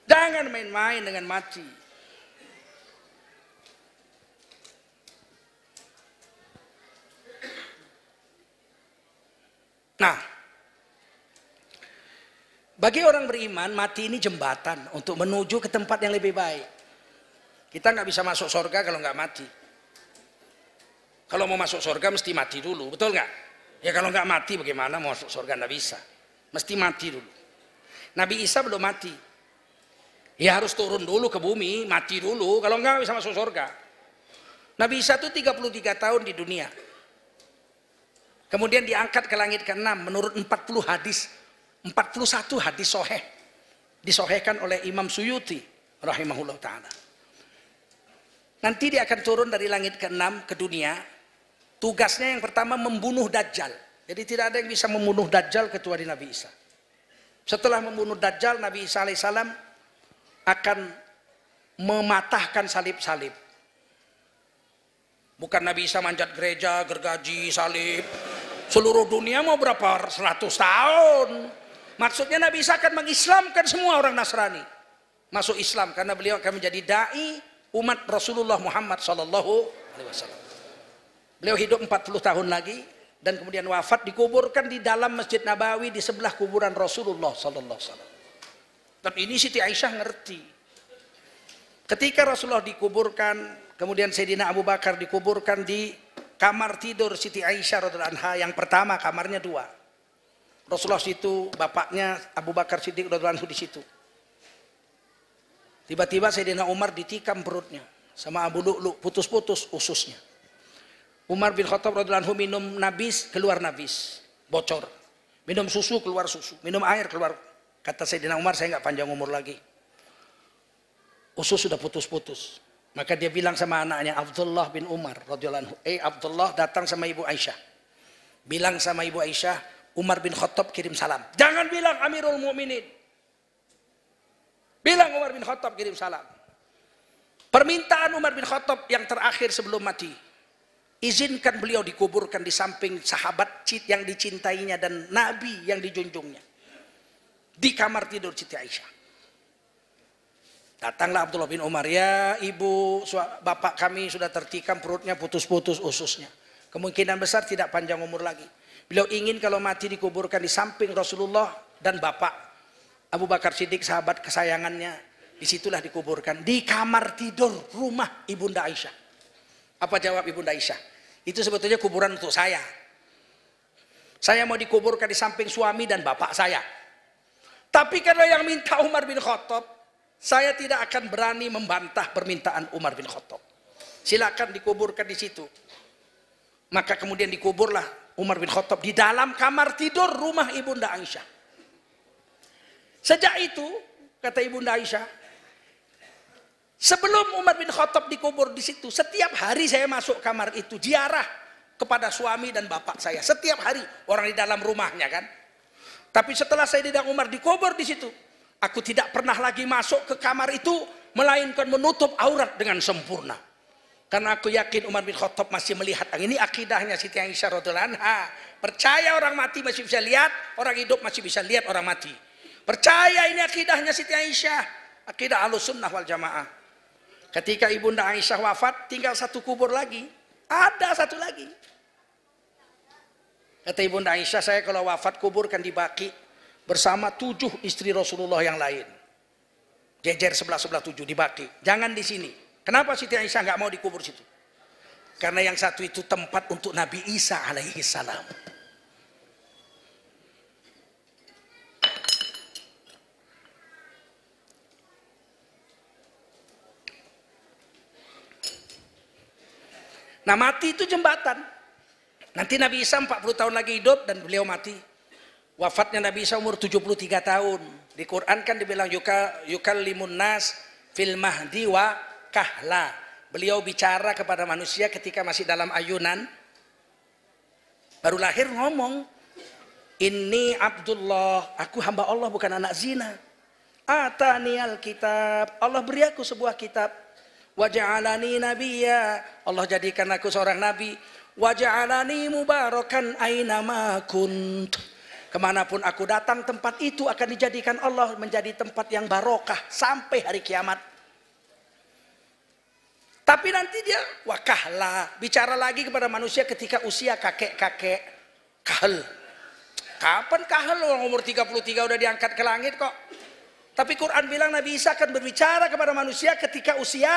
S1: Jangan main-main dengan mati. Nah, bagi orang beriman, mati ini jembatan untuk menuju ke tempat yang lebih baik. Kita nggak bisa masuk surga kalau nggak mati. Kalau mau masuk surga mesti mati dulu, betul nggak? Ya kalau nggak mati bagaimana mau masuk surga nggak bisa. Mesti mati dulu. Nabi Isa belum mati. Ya harus turun dulu ke bumi, mati dulu. Kalau nggak bisa masuk surga. Nabi Isa itu 33 tahun di dunia. Kemudian diangkat ke langit ke-6 menurut 40 hadis. 41 hadis soheh. Disohehkan oleh Imam Suyuti rahimahullah ta'ala. Nanti dia akan turun dari langit ke-6 ke dunia. Tugasnya yang pertama membunuh Dajjal. Jadi tidak ada yang bisa membunuh Dajjal kecuali Nabi Isa. Setelah membunuh Dajjal, Nabi Isa alaihissalam akan mematahkan salib-salib. Bukan Nabi Isa manjat gereja, gergaji, salib. Seluruh dunia mau berapa? 100 tahun. Maksudnya Nabi Isa akan mengislamkan semua orang Nasrani. Masuk Islam karena beliau akan menjadi da'i umat Rasulullah Muhammad Sallallahu Alaihi Wasallam. Beliau hidup 40 tahun lagi dan kemudian wafat dikuburkan di dalam Masjid Nabawi di sebelah kuburan Rasulullah Sallallahu Alaihi Wasallam. Dan ini Siti Aisyah ngerti. Ketika Rasulullah dikuburkan, kemudian Sayyidina Abu Bakar dikuburkan di kamar tidur Siti Aisyah radhiallahu anha yang pertama kamarnya dua. Rasulullah situ, bapaknya Abu Bakar Siddiq radhiallahu anhu di situ. Tiba-tiba Sayyidina Umar ditikam perutnya sama Abu Lu'lu, putus-putus ususnya. Umar bin Khattab radhiyallahu anhu minum nabis, keluar nabis, bocor. Minum susu, keluar susu. Minum air, keluar. Kata Sayyidina Umar, saya nggak panjang umur lagi. Usus sudah putus-putus. Maka dia bilang sama anaknya Abdullah bin Umar radhiyallahu anhu, "Eh Abdullah datang sama Ibu Aisyah." Bilang sama Ibu Aisyah, Umar bin Khattab kirim salam. Jangan bilang Amirul Mukminin. Bilang Umar bin Khattab kirim salam. Permintaan Umar bin Khattab yang terakhir sebelum mati. Izinkan beliau dikuburkan di samping sahabat yang dicintainya dan nabi yang dijunjungnya. Di kamar tidur Siti Aisyah. Datanglah Abdullah bin Umar, ya ibu, bapak kami sudah tertikam perutnya putus-putus ususnya. Kemungkinan besar tidak panjang umur lagi. Beliau ingin kalau mati dikuburkan di samping Rasulullah dan bapak Abu Bakar Siddiq sahabat kesayangannya disitulah dikuburkan di kamar tidur rumah ibunda Aisyah apa jawab ibunda Aisyah itu sebetulnya kuburan untuk saya saya mau dikuburkan di samping suami dan bapak saya tapi karena yang minta Umar bin Khattab saya tidak akan berani membantah permintaan Umar bin Khattab silakan dikuburkan di situ maka kemudian dikuburlah Umar bin Khattab di dalam kamar tidur rumah ibunda Aisyah Sejak itu, kata Ibunda Aisyah, sebelum Umar bin Khattab dikubur di situ, setiap hari saya masuk kamar itu ziarah kepada suami dan bapak saya. Setiap hari orang di dalam rumahnya kan. Tapi setelah saya Sayyidina Umar dikubur di situ, aku tidak pernah lagi masuk ke kamar itu melainkan menutup aurat dengan sempurna. Karena aku yakin Umar bin Khattab masih melihat. Nah, ini akidahnya Siti Aisyah Rodolan. Percaya orang mati masih bisa lihat, orang hidup masih bisa lihat orang mati. Percaya ini akidahnya Siti Aisyah. Akidah al-sunnah wal jamaah. Ketika ibunda Aisyah wafat, tinggal satu kubur lagi. Ada satu lagi. Kata ibunda Aisyah, saya kalau wafat kuburkan di Baki. Bersama tujuh istri Rasulullah yang lain. Jejer sebelah-sebelah tujuh di Baki. Jangan di sini. Kenapa Siti Aisyah nggak mau dikubur situ? Karena yang satu itu tempat untuk Nabi Isa alaihi salam. Nah mati itu jembatan. Nanti Nabi Isa 40 tahun lagi hidup dan beliau mati. Wafatnya Nabi Isa umur 73 tahun. Di Quran kan dibilang yuka yukallimun nas fil mahdi wa kahla. Beliau bicara kepada manusia ketika masih dalam ayunan. Baru lahir ngomong, ini Abdullah, aku hamba Allah bukan anak zina. Atanial kitab, Allah beri aku sebuah kitab waj'alani ya Allah jadikan aku seorang nabi waj'alani mubarakan aina ma kunt kemanapun aku datang tempat itu akan dijadikan Allah menjadi tempat yang barokah sampai hari kiamat tapi nanti dia wakahla bicara lagi kepada manusia ketika usia kakek-kakek kahel kapan kahel orang umur 33 udah diangkat ke langit kok tapi Quran bilang Nabi Isa akan berbicara kepada manusia ketika usia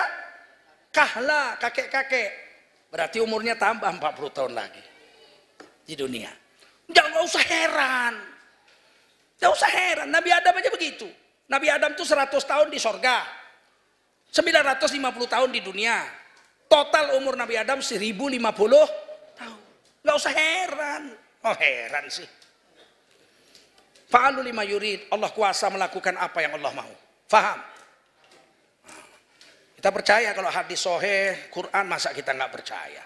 S1: kahla kakek-kakek. Berarti umurnya tambah 40 tahun lagi di dunia. Jangan usah heran. Jangan usah heran. Nabi Adam aja begitu. Nabi Adam tuh 100 tahun di sorga. 950 tahun di dunia. Total umur Nabi Adam 1050 tahun. Gak usah heran. Oh heran sih. Fa'alu lima yurid. Allah kuasa melakukan apa yang Allah mau. Faham? Kita percaya kalau hadis sohe, Quran masa kita nggak percaya.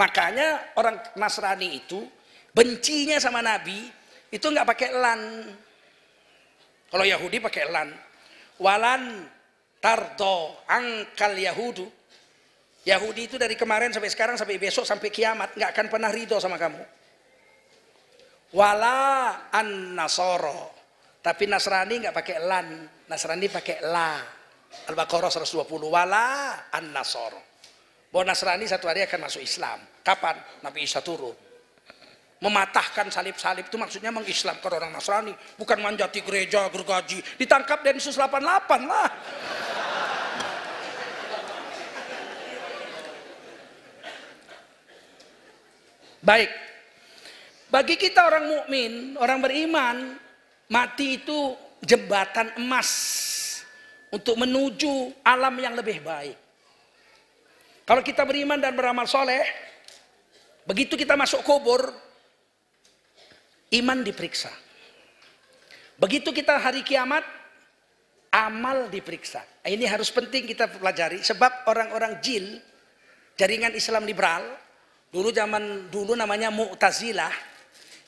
S1: Makanya orang Nasrani itu bencinya sama Nabi itu nggak pakai lan. Kalau Yahudi pakai lan. Walan tardo angkal Yahudu. Yahudi itu dari kemarin sampai sekarang sampai besok sampai kiamat nggak akan pernah ridho sama kamu. Wala an nasoro. Tapi Nasrani nggak pakai lan, Nasrani pakai la. Al-Baqarah 120 wala an-nasor. Bahwa Nasrani satu hari akan masuk Islam. Kapan? Nabi Isa turun. Mematahkan salib-salib itu maksudnya mengislamkan orang Nasrani. Bukan manjati gereja, gergaji. Ditangkap Densus 88 lah. Baik. Bagi kita orang mukmin, orang beriman, mati itu jembatan emas untuk menuju alam yang lebih baik. Kalau kita beriman dan beramal soleh, begitu kita masuk kubur, iman diperiksa. Begitu kita hari kiamat, amal diperiksa. Ini harus penting kita pelajari sebab orang-orang jil jaringan Islam liberal dulu zaman dulu namanya Mu'tazilah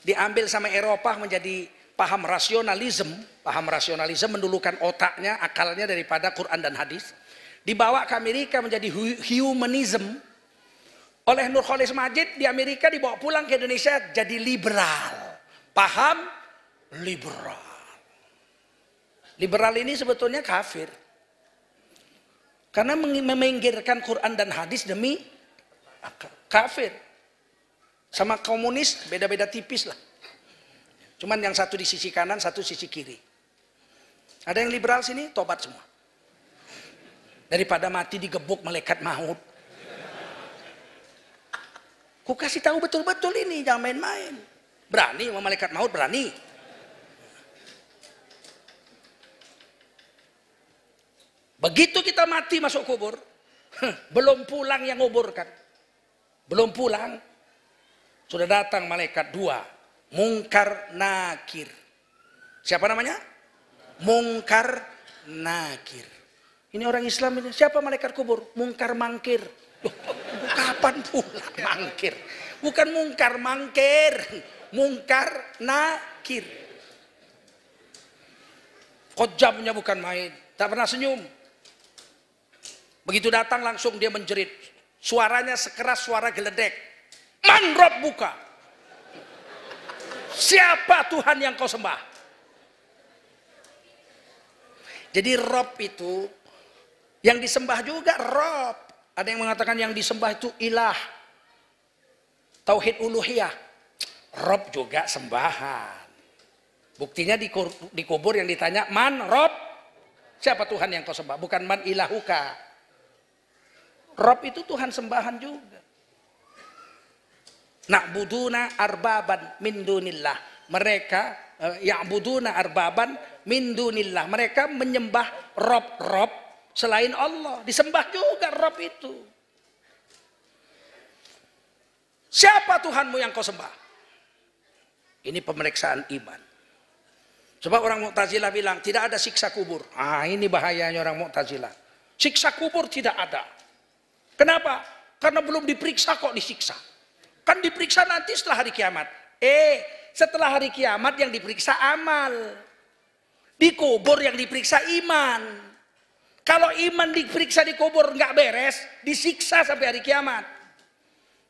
S1: diambil sama Eropa menjadi paham rasionalisme, paham rasionalisme mendulukan otaknya, akalnya daripada Quran dan hadis, dibawa ke Amerika menjadi humanism. Oleh Nur Khalis Majid di Amerika dibawa pulang ke Indonesia jadi liberal. Paham liberal. Liberal ini sebetulnya kafir. Karena meminggirkan Quran dan hadis demi kafir. Sama komunis beda-beda tipis lah. Cuman yang satu di sisi kanan, satu sisi kiri. Ada yang liberal sini, tobat semua. Daripada mati digebuk malaikat maut. Ku kasih tahu betul-betul ini, jangan main-main. Berani sama malaikat maut, berani. Begitu kita mati masuk kubur, belum pulang yang nguburkan. Belum pulang, sudah datang malaikat dua, Mungkar Nakir. Siapa namanya? Mungkar Nakir. Ini orang Islam ini. Siapa malaikat kubur? Mungkar Mangkir. Loh, kapan pula mangkir? Bukan mungkar mangkir. Mungkar Nakir. Kojamnya bukan main. Tak pernah senyum. Begitu datang langsung dia menjerit. Suaranya sekeras suara geledek. Man buka. Siapa Tuhan yang kau sembah? Jadi Rob itu yang disembah juga Rob. Ada yang mengatakan yang disembah itu ilah. Tauhid uluhiyah. Rob juga sembahan. Buktinya di, kubur yang ditanya, "Man Rob, siapa Tuhan yang kau sembah?" Bukan man ilahuka. Rob itu Tuhan sembahan juga. Nak Na'buduna arbaban min dunillah. Mereka eh, ya'buduna arbaban min dunillah. Mereka menyembah rob-rob selain Allah. Disembah juga rob itu. Siapa Tuhanmu yang kau sembah? Ini pemeriksaan iman. Sebab orang Mu'tazilah bilang tidak ada siksa kubur. Ah ini bahayanya orang Mu'tazilah. Siksa kubur tidak ada. Kenapa? Karena belum diperiksa kok disiksa. Kan diperiksa nanti setelah hari kiamat. Eh, setelah hari kiamat yang diperiksa amal. Dikubur yang diperiksa iman. Kalau iman diperiksa dikubur kubur nggak beres, disiksa sampai hari kiamat.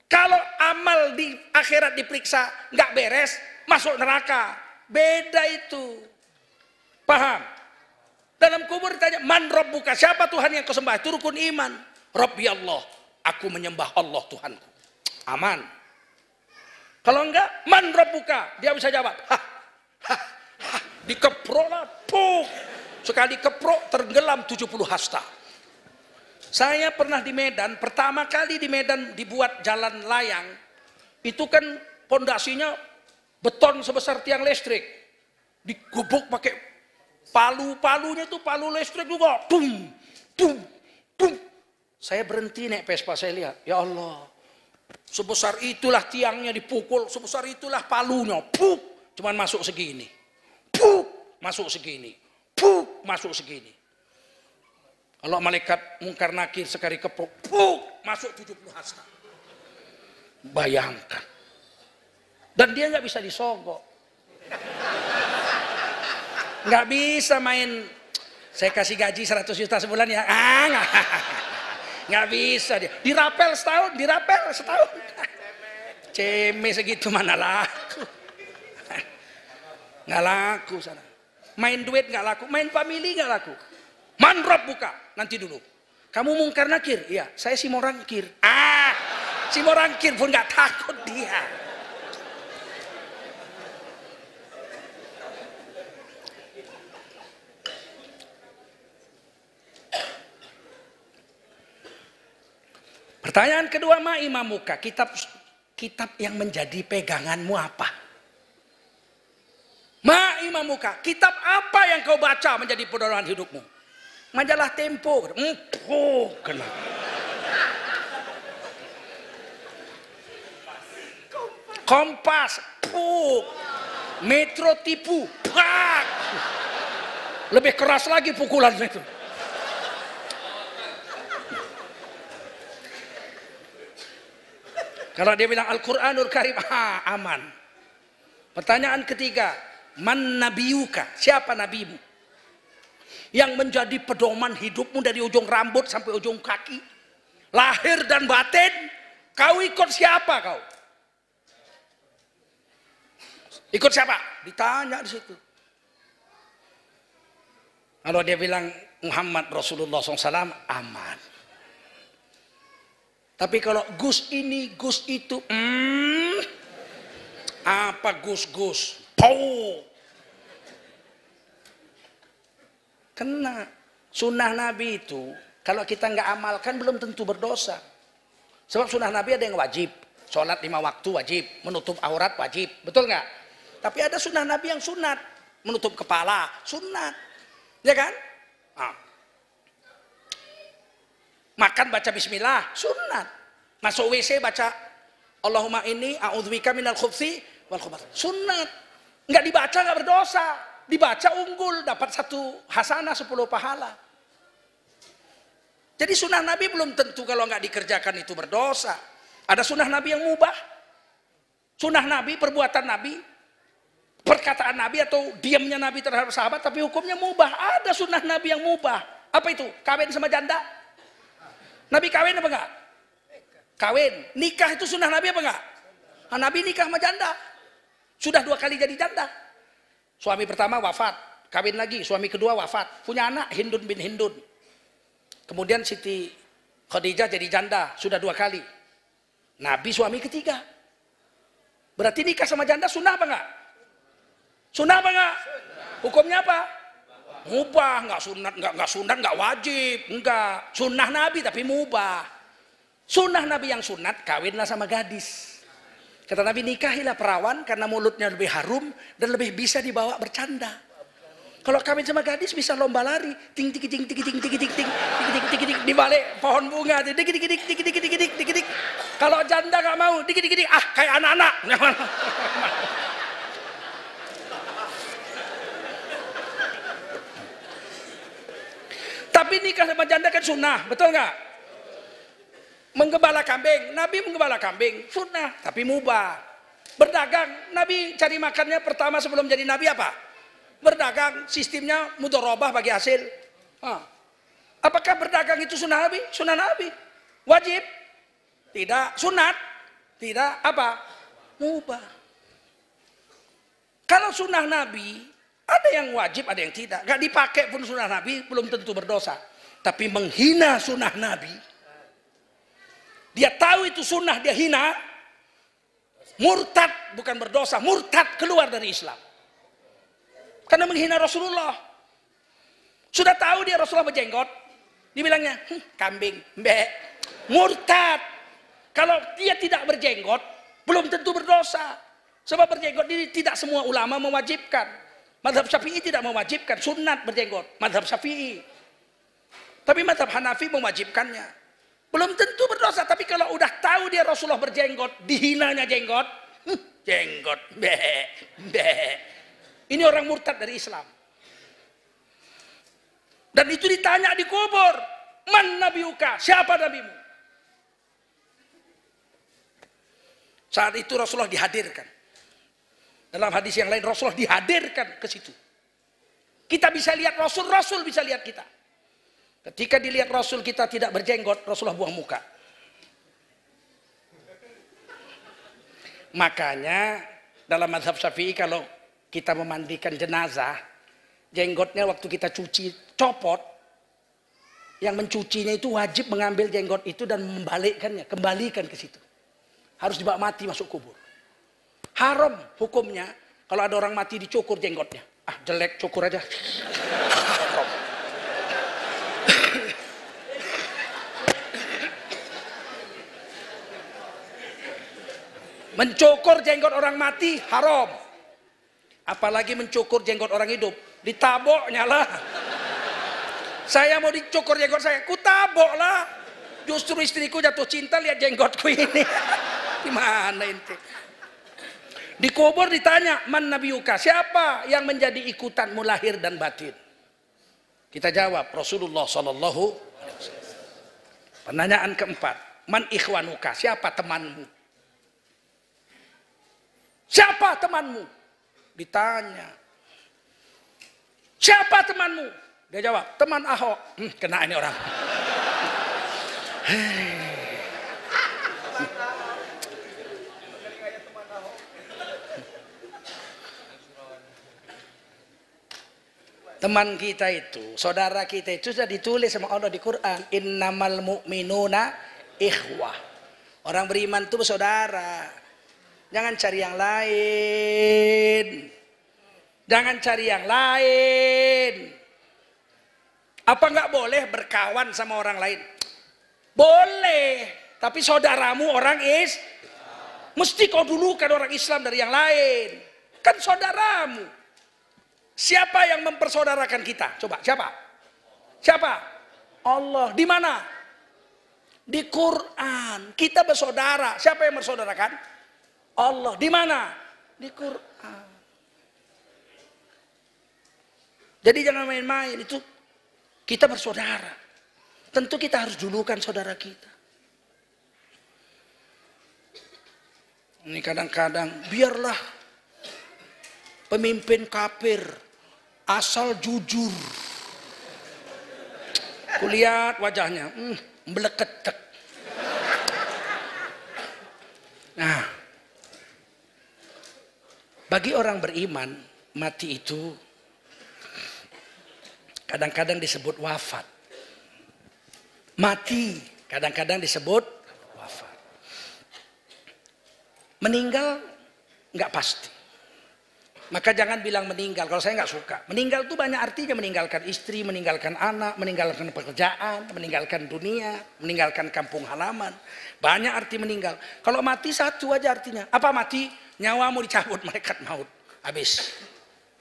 S1: Kalau amal di akhirat diperiksa nggak beres, masuk neraka. Beda itu. Paham? Dalam kubur ditanya, man rob buka siapa Tuhan yang kau sembah? Itu rukun iman. Rabbi Allah, aku menyembah Allah Tuhanku. Aman. Kalau enggak, man buka. Dia bisa jawab. Hah, hah, hah. Puk. Sekali keprok tujuh 70 hasta. Saya pernah di Medan, pertama kali di Medan dibuat jalan layang, itu kan pondasinya beton sebesar tiang listrik. Digubuk pakai palu-palunya itu palu listrik juga. Tum, tum, tum. Saya berhenti naik Vespa, saya lihat, ya Allah, Sebesar itulah tiangnya dipukul, sebesar itulah palunya. Puk, cuman masuk segini. Puk, masuk segini. Puk, masuk segini. Kalau malaikat mungkar nakir sekali kepuk, puk, masuk 70 hasta. Bayangkan. Dan dia nggak bisa disogok. Nggak bisa main, saya kasih gaji 100 juta sebulan ya. Ah, nggak bisa dia. Dirapel setahun, dirapel setahun. Ceme segitu mana laku. Nggak laku sana. Main duit nggak laku, main family nggak laku. Manrop buka, nanti dulu. Kamu mungkar nakir? Iya, saya si morangkir. Ah, si morangkir pun nggak takut dia. Pertanyaan kedua ma muka kitab kitab yang menjadi peganganmu apa? Ma muka kitab apa yang kau baca menjadi pedoman hidupmu? Majalah Tempo. Oh, kenapa? Kompas. Puk. Metro tipu. Pak. Lebih keras lagi pukulan itu. Kalau dia bilang Al-Quranul Karim, ha, ah, aman. Pertanyaan ketiga, man nabiyuka? Siapa nabimu? Yang menjadi pedoman hidupmu dari ujung rambut sampai ujung kaki. Lahir dan batin, kau ikut siapa kau? Ikut siapa? Ditanya di situ. Kalau dia bilang Muhammad Rasulullah SAW, aman. Tapi kalau Gus ini, Gus itu, hmm, apa Gus-Gus? Pau. Kena. Sunnah Nabi itu, kalau kita nggak amalkan belum tentu berdosa. Sebab sunnah Nabi ada yang wajib. Sholat lima waktu wajib, menutup aurat wajib. Betul nggak? Tapi ada sunnah Nabi yang sunat. Menutup kepala, sunat. Ya kan? Ah. Makan baca bismillah, sunat. Masuk WC baca Allahumma ini a'udzubika minal khubsi wal khubat. Sunat. Enggak dibaca enggak berdosa. Dibaca unggul dapat satu hasanah sepuluh pahala. Jadi sunnah Nabi belum tentu kalau nggak dikerjakan itu berdosa. Ada sunnah Nabi yang mubah. Sunnah Nabi, perbuatan Nabi, perkataan Nabi atau diamnya Nabi terhadap sahabat tapi hukumnya mubah. Ada sunnah Nabi yang mubah. Apa itu? Kawin sama janda? Nabi kawin apa enggak? Kawin. Nikah itu sunnah Nabi apa enggak? Nah, Nabi nikah sama janda. Sudah dua kali jadi janda. Suami pertama wafat. Kawin lagi. Suami kedua wafat. Punya anak Hindun bin Hindun. Kemudian Siti Khadijah jadi janda. Sudah dua kali. Nabi suami ketiga. Berarti nikah sama janda sunnah apa enggak? Sunnah apa enggak? Hukumnya apa? mubah, nggak sunat, nggak nggak sunat, nggak wajib, enggak. Sunnah Nabi tapi mubah. Sunnah Nabi yang sunat kawinlah sama gadis. Kata Nabi nikahilah perawan karena mulutnya lebih harum dan lebih bisa dibawa bercanda. Kalau kawin sama gadis bisa lomba lari, ting ting ting ting ting ting ting ting ting ting ting di balik pohon bunga, ting ting ting ting ting ting ting ting. Kalau janda nggak mau, ting ting ting ah kayak anak-anak. Tapi nikah sama janda kan sunnah, betul nggak? Menggembala kambing, Nabi menggembala kambing, sunnah, tapi mubah. Berdagang, Nabi cari makannya pertama sebelum jadi Nabi apa? Berdagang, sistemnya mudorobah bagi hasil. Hah. Apakah berdagang itu sunnah Nabi? Sunnah Nabi. Wajib? Tidak. Sunat? Tidak. Apa? Mubah. Kalau sunnah Nabi, ada yang wajib, ada yang tidak. Gak dipakai pun sunnah Nabi belum tentu berdosa. Tapi menghina sunnah Nabi. Dia tahu itu sunnah, dia hina. Murtad, bukan berdosa. Murtad keluar dari Islam. Karena menghina Rasulullah. Sudah tahu dia Rasulullah berjenggot. Dibilangnya, hm, kambing, mbek. Murtad. Kalau dia tidak berjenggot, belum tentu berdosa. Sebab berjenggot ini tidak semua ulama mewajibkan. Madhab Syafi'i tidak mewajibkan sunat berjenggot. Madhab Syafi'i. Tapi madhab Hanafi mewajibkannya. Belum tentu berdosa. Tapi kalau udah tahu dia Rasulullah berjenggot. Dihinanya jenggot. Hmm, jenggot. Beh, beh. Ini orang murtad dari Islam. Dan itu ditanya di kubur. Man Nabi Uka? Siapa nabimu? Saat itu Rasulullah dihadirkan. Dalam hadis yang lain Rasulullah dihadirkan ke situ. Kita bisa lihat Rasul, Rasul bisa lihat kita. Ketika dilihat Rasul kita tidak berjenggot, Rasulullah buang muka. Makanya dalam mazhab Syafi'i kalau kita memandikan jenazah, jenggotnya waktu kita cuci copot, yang mencucinya itu wajib mengambil jenggot itu dan membalikkannya, kembalikan ke situ. Harus dibawa mati masuk kubur. Haram hukumnya kalau ada orang mati dicukur jenggotnya. Ah jelek cukur aja. Haram. Mencukur jenggot orang mati haram. Apalagi mencukur jenggot orang hidup. Ditaboknya lah. Saya mau dicukur jenggot saya, ku tabok lah. Justru istriku jatuh cinta lihat jenggotku ini. Gimana inti? Dikubur ditanya, man nabiuka Siapa yang menjadi ikutanmu lahir dan batin? Kita jawab, Rasulullah sallallahu penanyaan keempat, man ikhwanuka? Siapa temanmu? Siapa temanmu? Ditanya. Siapa temanmu? Dia jawab, teman Ahok. Hmm, kena ini orang. teman kita itu, saudara kita itu sudah ditulis sama Allah di Quran, innamal mu'minuna ikhwah. Orang beriman itu bersaudara. Jangan cari yang lain. Jangan cari yang lain. Apa enggak boleh berkawan sama orang lain? Boleh, tapi saudaramu orang is. Mesti kau dulu kan orang Islam dari yang lain. Kan saudaramu. Siapa yang mempersaudarakan kita? Coba, siapa? Siapa? Allah. Di mana? Di Quran. Kita bersaudara. Siapa yang bersaudarakan? Allah. Di mana? Di Quran. Jadi jangan main-main itu kita bersaudara. Tentu kita harus dulukan saudara kita. Ini kadang-kadang biarlah pemimpin kafir asal jujur. Kulihat wajahnya, hmm, meleketek. Nah, bagi orang beriman, mati itu kadang-kadang disebut wafat. Mati kadang-kadang disebut wafat. Meninggal nggak pasti. Maka jangan bilang meninggal kalau saya nggak suka. Meninggal itu banyak artinya meninggalkan istri, meninggalkan anak, meninggalkan pekerjaan, meninggalkan dunia, meninggalkan kampung halaman. Banyak arti meninggal. Kalau mati satu aja artinya. Apa mati? Nyawamu dicabut malaikat maut. Habis.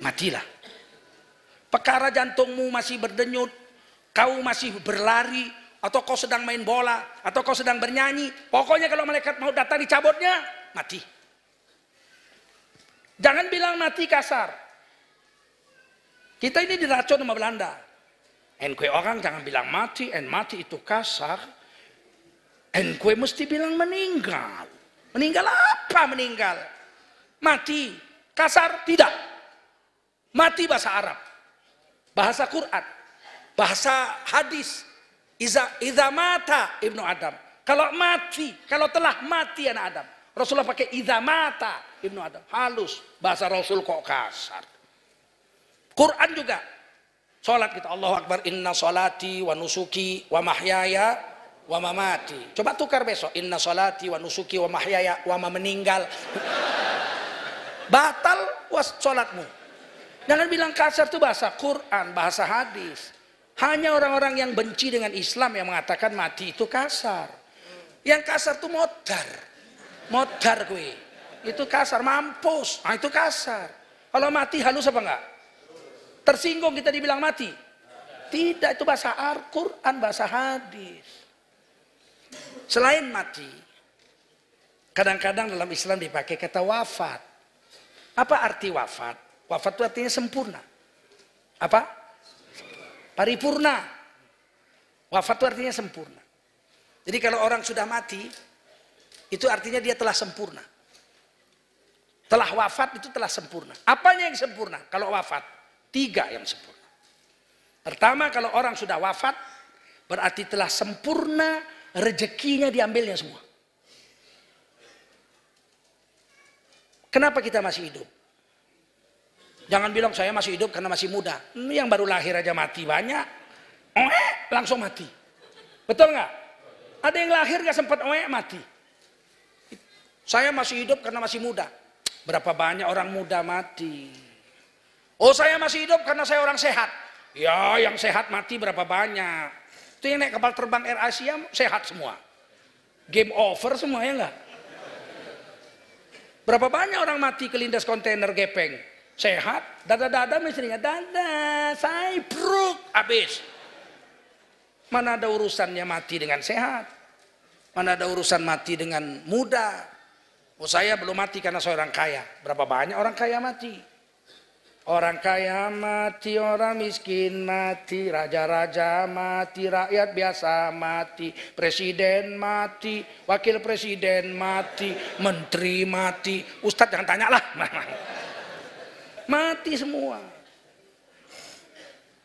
S1: Matilah. Perkara jantungmu masih berdenyut, kau masih berlari, atau kau sedang main bola, atau kau sedang bernyanyi. Pokoknya kalau malaikat maut datang dicabutnya, mati. Jangan bilang mati kasar. Kita ini diracun sama Belanda. kue orang jangan bilang mati, en mati itu kasar. kue mesti bilang meninggal. Meninggal apa meninggal? Mati. Kasar tidak. Mati bahasa Arab. Bahasa Quran. Bahasa hadis. Iza, iza mata Ibnu Adam. Kalau mati, kalau telah mati anak Adam. Rasulullah pakai idamata Ibnu Adam. Halus. Bahasa Rasul kok kasar. Quran juga. sholat kita Allah Akbar inna sholati wa nusuki wa mahyaya wa mamati. Coba tukar besok inna sholati wa nusuki wa mahyaya wa ma meninggal. Batal was sholatmu. Jangan bilang kasar itu bahasa Quran, bahasa hadis. Hanya orang-orang yang benci dengan Islam yang mengatakan mati itu kasar. Yang kasar itu modar modar kue itu kasar mampus nah, itu kasar kalau mati halus apa enggak tersinggung kita dibilang mati tidak itu bahasa Al-Quran bahasa hadis selain mati kadang-kadang dalam Islam dipakai kata wafat apa arti wafat wafat itu artinya sempurna apa paripurna wafat itu artinya sempurna jadi kalau orang sudah mati itu artinya dia telah sempurna. Telah wafat itu telah sempurna. Apanya yang sempurna? Kalau wafat, tiga yang sempurna. Pertama, kalau orang sudah wafat, berarti telah sempurna rezekinya diambilnya semua. Kenapa kita masih hidup? Jangan bilang saya masih hidup karena masih muda. Hmm, yang baru lahir aja mati banyak. Oe, langsung mati. Betul nggak? Ada yang lahir nggak sempat oe mati. Saya masih hidup karena masih muda. Berapa banyak orang muda mati. Oh saya masih hidup karena saya orang sehat. Ya yang sehat mati berapa banyak. Itu yang naik kapal terbang Air Asia sehat semua. Game over semua ya enggak? Berapa banyak orang mati kelindas kontainer gepeng. Sehat, dada-dada misalnya dada, saya bruk, habis. Mana ada urusannya mati dengan sehat? Mana ada urusan mati dengan muda? Oh saya belum mati karena saya orang kaya. Berapa banyak orang kaya mati? Orang kaya mati, orang miskin mati, raja-raja mati, rakyat biasa mati, presiden mati, wakil presiden mati, menteri mati, ustadz jangan tanya lah. Mati semua.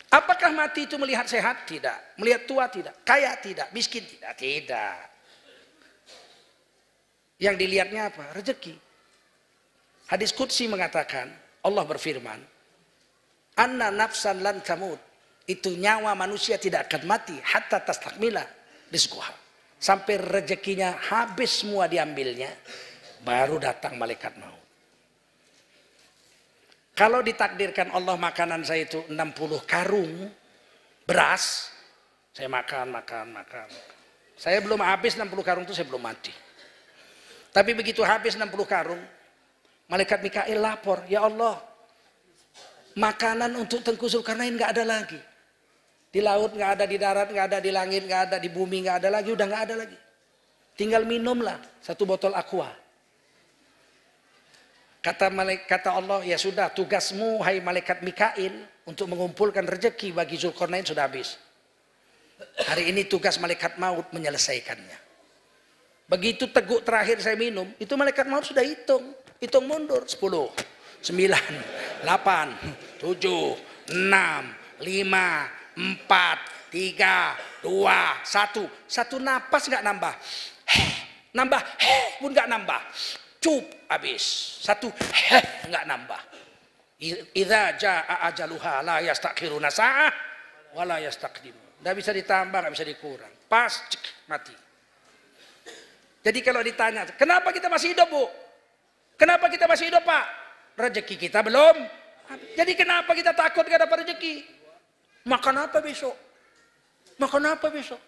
S1: Apakah mati itu melihat sehat? Tidak. Melihat tua? Tidak. Kaya? Tidak. Miskin? Tidak. Tidak. Yang dilihatnya apa? Rezeki. Hadis Qudsi mengatakan, Allah berfirman, Anna nafsan lan tamut. Itu nyawa manusia tidak akan mati. Hatta tas takmila rizkuha. Sampai rezekinya habis semua diambilnya. Baru datang malaikat maut. Kalau ditakdirkan Allah makanan saya itu 60 karung beras, saya makan, makan, makan. Saya belum habis 60 karung itu saya belum mati. Tapi begitu habis 60 karung, malaikat Mikail lapor, "Ya Allah, makanan untuk Tengku Zulkarnain nggak ada lagi. Di laut nggak ada, di darat nggak ada, di langit nggak ada, di bumi nggak ada lagi, udah nggak ada lagi. Tinggal minumlah satu botol aqua." Kata kata Allah, "Ya sudah, tugasmu hai malaikat Mikail untuk mengumpulkan rezeki bagi Zulkarnain sudah habis." Hari ini tugas malaikat maut menyelesaikannya. Begitu teguk terakhir saya minum, itu malaikat maut sudah hitung. Hitung mundur. 10, 9, 8, 7, 6, 5, 4, 3, 2, 1. Satu napas nggak nambah. Heh, nambah. Heh, pun nggak nambah. Cup habis. Satu heh, nggak nambah. Iza jaa ajaluha la yastakhiruna sa'ah wa la yastaqdimu. Enggak bisa ditambah, enggak bisa dikurang. Pas cek, mati. Jadi kalau ditanya, kenapa kita masih hidup bu? Kenapa kita masih hidup pak? Rezeki kita belum. Jadi kenapa kita takut gak dapat rezeki? Makan apa besok? Makan apa besok?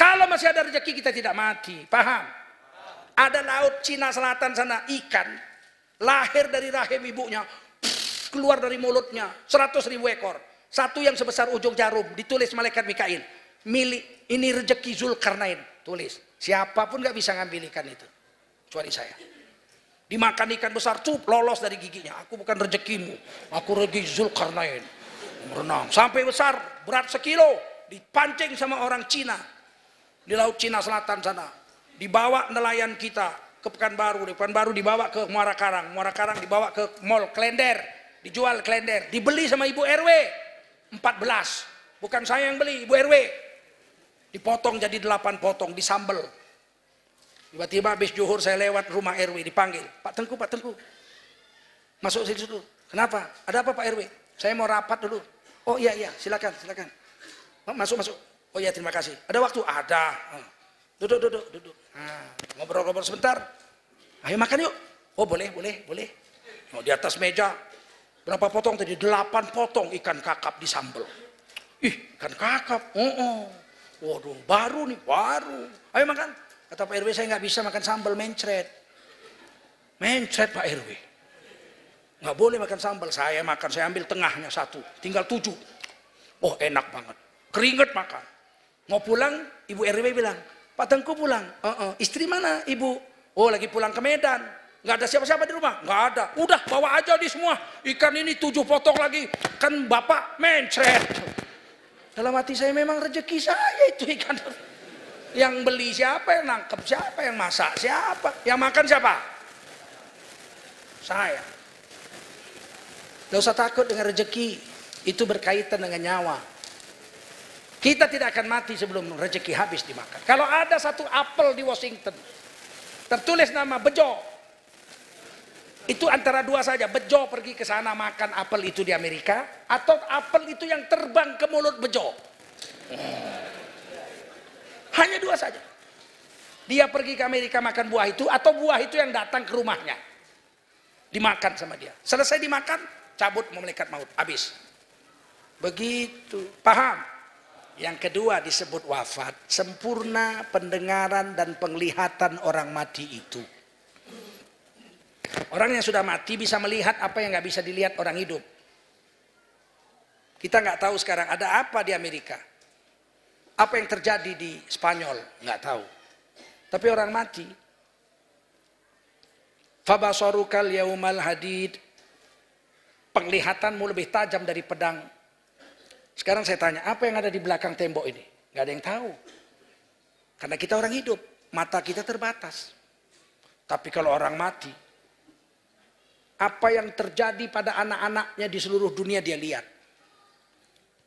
S1: Kalau masih ada rezeki kita tidak mati. Paham? Ada laut Cina Selatan sana ikan. Lahir dari rahim ibunya. keluar dari mulutnya. 100 ribu ekor. Satu yang sebesar ujung jarum. Ditulis malaikat Mikail. Milik ini rezeki Zulkarnain. Tulis. Siapapun gak bisa ngambil ikan itu. Kecuali saya. Dimakan ikan besar, cup, lolos dari giginya. Aku bukan rejekimu, Aku rezeki Zulkarnain. Berenang. Sampai besar, berat sekilo. Dipancing sama orang Cina. Di Laut Cina Selatan sana. Dibawa nelayan kita ke Pekanbaru. Di Pekanbaru dibawa ke Muara Karang. Muara Karang dibawa ke Mall Klender. Dijual Klender. Dibeli sama Ibu RW. 14. Bukan saya yang beli, Ibu RW. Dipotong jadi delapan potong, disambel. Tiba-tiba habis juhur saya lewat rumah RW, dipanggil. Pak Tengku, Pak Tengku. Masuk sini dulu. Kenapa? Ada apa Pak RW? Saya mau rapat dulu. Oh iya, iya, silakan, silakan. Masuk, masuk. Oh iya, terima kasih. Ada waktu? Ada. Oh, duduk, duduk, duduk. Ah, ngobrol-ngobrol nah, sebentar. Ayo makan yuk. Oh boleh, boleh, boleh. Oh, di atas meja. Berapa potong tadi? Delapan potong ikan kakap disambel. Ih, ikan kakap. Oh, oh. Waduh, baru nih, baru. Ayo makan. Kata Pak RW, saya nggak bisa makan sambal mencret. Mencret Pak RW. Nggak boleh makan sambal. Saya makan, saya ambil tengahnya satu. Tinggal tujuh. Oh enak banget. Keringet makan. Mau pulang, Ibu RW bilang, Pak Tengku pulang. E -e, Istri mana Ibu? Oh lagi pulang ke Medan. Nggak ada siapa-siapa di rumah? Nggak ada. Udah bawa aja di semua. Ikan ini tujuh potong lagi. Kan bapak mencret. Dalam hati saya memang rezeki saya itu ikan. Yang beli siapa, yang nangkep siapa, yang masak siapa, yang makan siapa? Saya. Tidak usah takut dengan rezeki. Itu berkaitan dengan nyawa. Kita tidak akan mati sebelum rezeki habis dimakan. Kalau ada satu apel di Washington, tertulis nama bejo, itu antara dua saja, bejo pergi ke sana makan apel itu di Amerika, atau apel itu yang terbang ke mulut bejo. Hanya dua saja. Dia pergi ke Amerika makan buah itu, atau buah itu yang datang ke rumahnya. Dimakan sama dia. Selesai dimakan, cabut malaikat maut, habis. Begitu, paham? Yang kedua disebut wafat, sempurna pendengaran dan penglihatan orang mati itu. Orang yang sudah mati bisa melihat apa yang nggak bisa dilihat orang hidup. Kita nggak tahu sekarang ada apa di Amerika. Apa yang terjadi di Spanyol, nggak tahu. Tapi orang mati. Fabasorukal yaumal hadid. Penglihatanmu lebih tajam dari pedang. Sekarang saya tanya, apa yang ada di belakang tembok ini? Gak ada yang tahu. Karena kita orang hidup, mata kita terbatas. Tapi kalau orang mati, apa yang terjadi pada anak-anaknya di seluruh dunia dia lihat.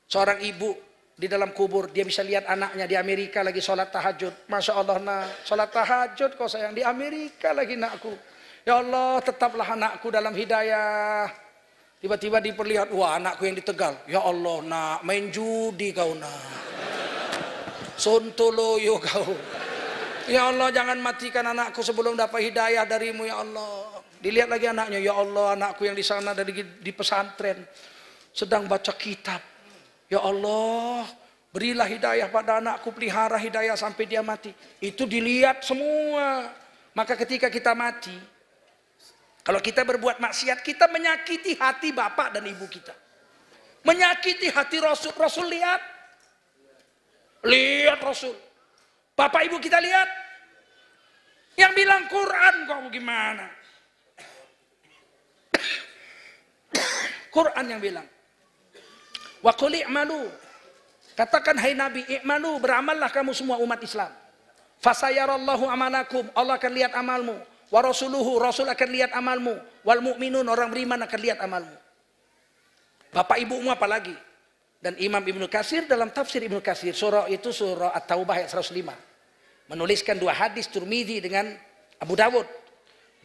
S1: Seorang ibu di dalam kubur dia bisa lihat anaknya di Amerika lagi sholat tahajud. Masya Allah nak sholat tahajud kau sayang di Amerika lagi nakku. Ya Allah tetaplah anakku dalam hidayah. Tiba-tiba diperlihat wah anakku yang ditegal. Ya Allah nak main judi kau nak. yo kau. Ya Allah jangan matikan anakku sebelum dapat hidayah darimu ya Allah. Dilihat lagi anaknya, ya Allah anakku yang di sana dari di pesantren sedang baca kitab. Ya Allah, berilah hidayah pada anakku, pelihara hidayah sampai dia mati. Itu dilihat semua. Maka ketika kita mati, kalau kita berbuat maksiat, kita menyakiti hati bapak dan ibu kita. Menyakiti hati Rasul. Rasul lihat. Lihat Rasul. Bapak ibu kita lihat. Yang bilang Quran kok gimana? Quran yang bilang. Wa quli malu, Katakan hai Nabi, i'malu, beramallah kamu semua umat Islam. Fasayarallahu amalakum, Allah akan lihat amalmu. Wa rasuluhu, Rasul akan lihat amalmu. Wal mu'minun, orang beriman akan lihat amalmu. Bapak ibumu apalagi? Dan Imam Ibnu Kasir dalam tafsir Ibnu Kasir, surah itu surah At-Taubah ayat 105. Menuliskan dua hadis Turmidi dengan Abu Dawud.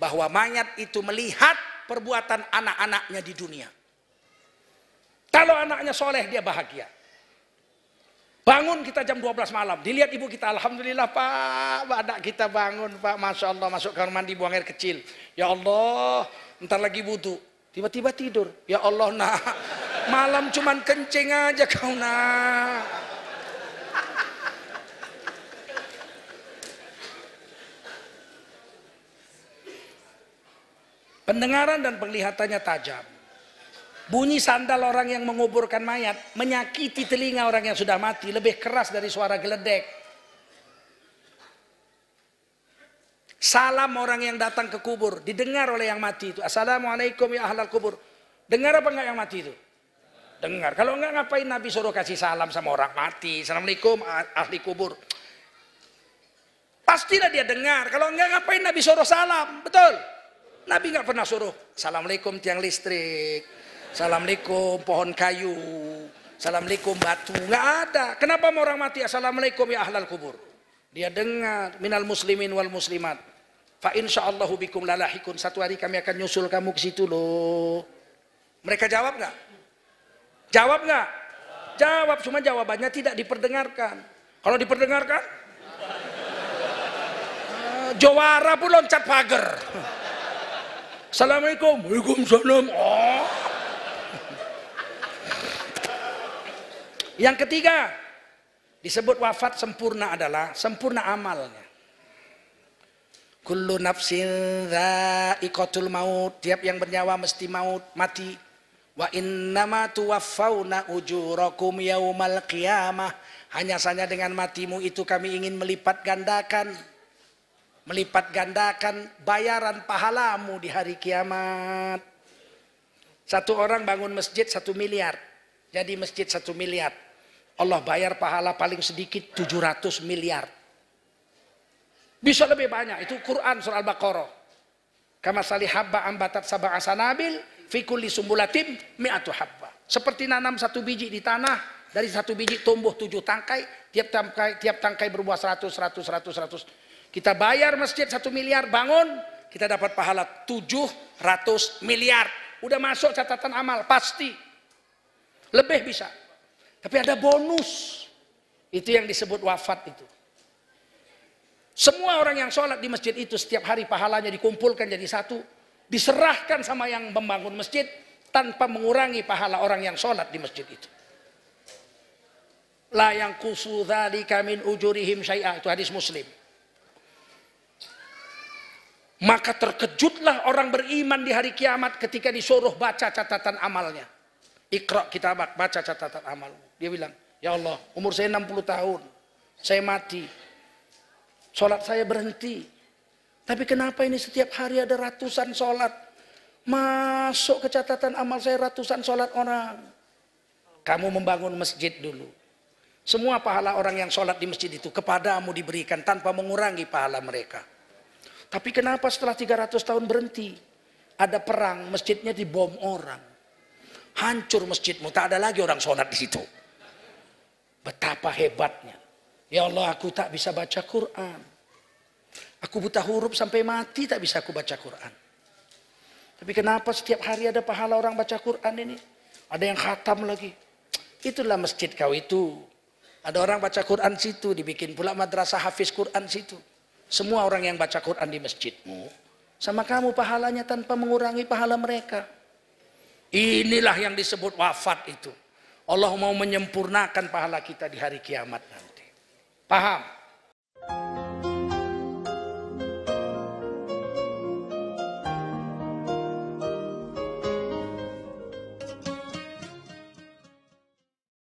S1: Bahwa mayat itu melihat perbuatan anak-anaknya di dunia. Kalau anaknya soleh, dia bahagia. Bangun kita jam 12 malam. Dilihat ibu kita, Alhamdulillah Pak, anak kita bangun Pak. Masya Allah, masuk kamar mandi, buang air kecil. Ya Allah, ntar lagi butuh. Tiba-tiba tidur. Ya Allah nak, malam cuman kencing aja kau nak. Pendengaran dan penglihatannya tajam. Bunyi sandal orang yang menguburkan mayat menyakiti telinga orang yang sudah mati lebih keras dari suara geledek. Salam orang yang datang ke kubur didengar oleh yang mati itu. Assalamualaikum ya ahlal kubur. Dengar apa enggak yang mati itu? Dengar. Kalau enggak ngapain Nabi suruh kasih salam sama orang mati. Assalamualaikum ahli kubur. Pastilah dia dengar. Kalau enggak ngapain Nabi suruh salam. Betul. Nabi enggak pernah suruh. Assalamualaikum tiang listrik. Assalamualaikum pohon kayu. Assalamualaikum batu. Nggak ada. Kenapa mau orang mati? Assalamualaikum ya ahlal kubur. Dia dengar minal muslimin wal muslimat. Fa insyaallahu bikum lalahikun. Satu hari kami akan nyusul kamu ke situ loh. Mereka jawab nggak? Jawab nggak? Jawab, cuma jawabannya tidak diperdengarkan. Kalau diperdengarkan, eh, Jawara pun loncat pagar. Assalamualaikum. Waalaikumsalam. Oh. Yang ketiga, disebut wafat sempurna adalah sempurna amalnya. Kullu nafsin dha'iqatul maut. Tiap yang bernyawa mesti maut, mati. Wa innama tuwaffawna ujurakum yaumal qiyamah. Hanya saja dengan matimu itu kami ingin melipat gandakan. Melipat gandakan bayaran pahalamu di hari kiamat. Satu orang bangun masjid satu miliar. Jadi masjid satu miliar. Allah bayar pahala paling sedikit 700 miliar. Bisa lebih banyak. Itu Quran surah Al-Baqarah. Kama salih habba ambatat sabah asanabil fikuli sumbulatim mi'atu habba. Seperti nanam satu biji di tanah, dari satu biji tumbuh tujuh tangkai, tiap tangkai, tiap tangkai berbuah seratus, seratus, seratus, seratus. Kita bayar masjid satu miliar, bangun, kita dapat pahala tujuh ratus miliar. Udah masuk catatan amal, pasti. Lebih bisa. Tapi ada bonus. Itu yang disebut wafat itu. Semua orang yang sholat di masjid itu setiap hari pahalanya dikumpulkan jadi satu. Diserahkan sama yang membangun masjid tanpa mengurangi pahala orang yang sholat di masjid itu. La yang kusudhali kamin ujurihim syai'ah. Itu hadis muslim. Maka terkejutlah orang beriman di hari kiamat ketika disuruh baca catatan amalnya. Ikhra kita baca catatan amal. Dia bilang, ya Allah umur saya 60 tahun. Saya mati. Sholat saya berhenti. Tapi kenapa ini setiap hari ada ratusan sholat. Masuk ke catatan amal saya ratusan sholat orang. Kamu membangun masjid dulu. Semua pahala orang yang sholat di masjid itu kepadamu diberikan tanpa mengurangi pahala mereka. Tapi kenapa setelah 300 tahun berhenti? Ada perang, masjidnya dibom orang. Hancur masjidmu, tak ada lagi orang sholat di situ. Betapa hebatnya. Ya Allah aku tak bisa baca Quran. Aku buta huruf sampai mati tak bisa aku baca Quran. Tapi kenapa setiap hari ada pahala orang baca Quran ini? Ada yang khatam lagi. Itulah masjid kau itu. Ada orang baca Quran situ, dibikin pula madrasah hafiz Quran situ. Semua orang yang baca Quran di masjidmu, sama kamu pahalanya tanpa mengurangi pahala mereka. Inilah yang disebut wafat itu. Allah mau menyempurnakan pahala kita di hari kiamat nanti. Paham?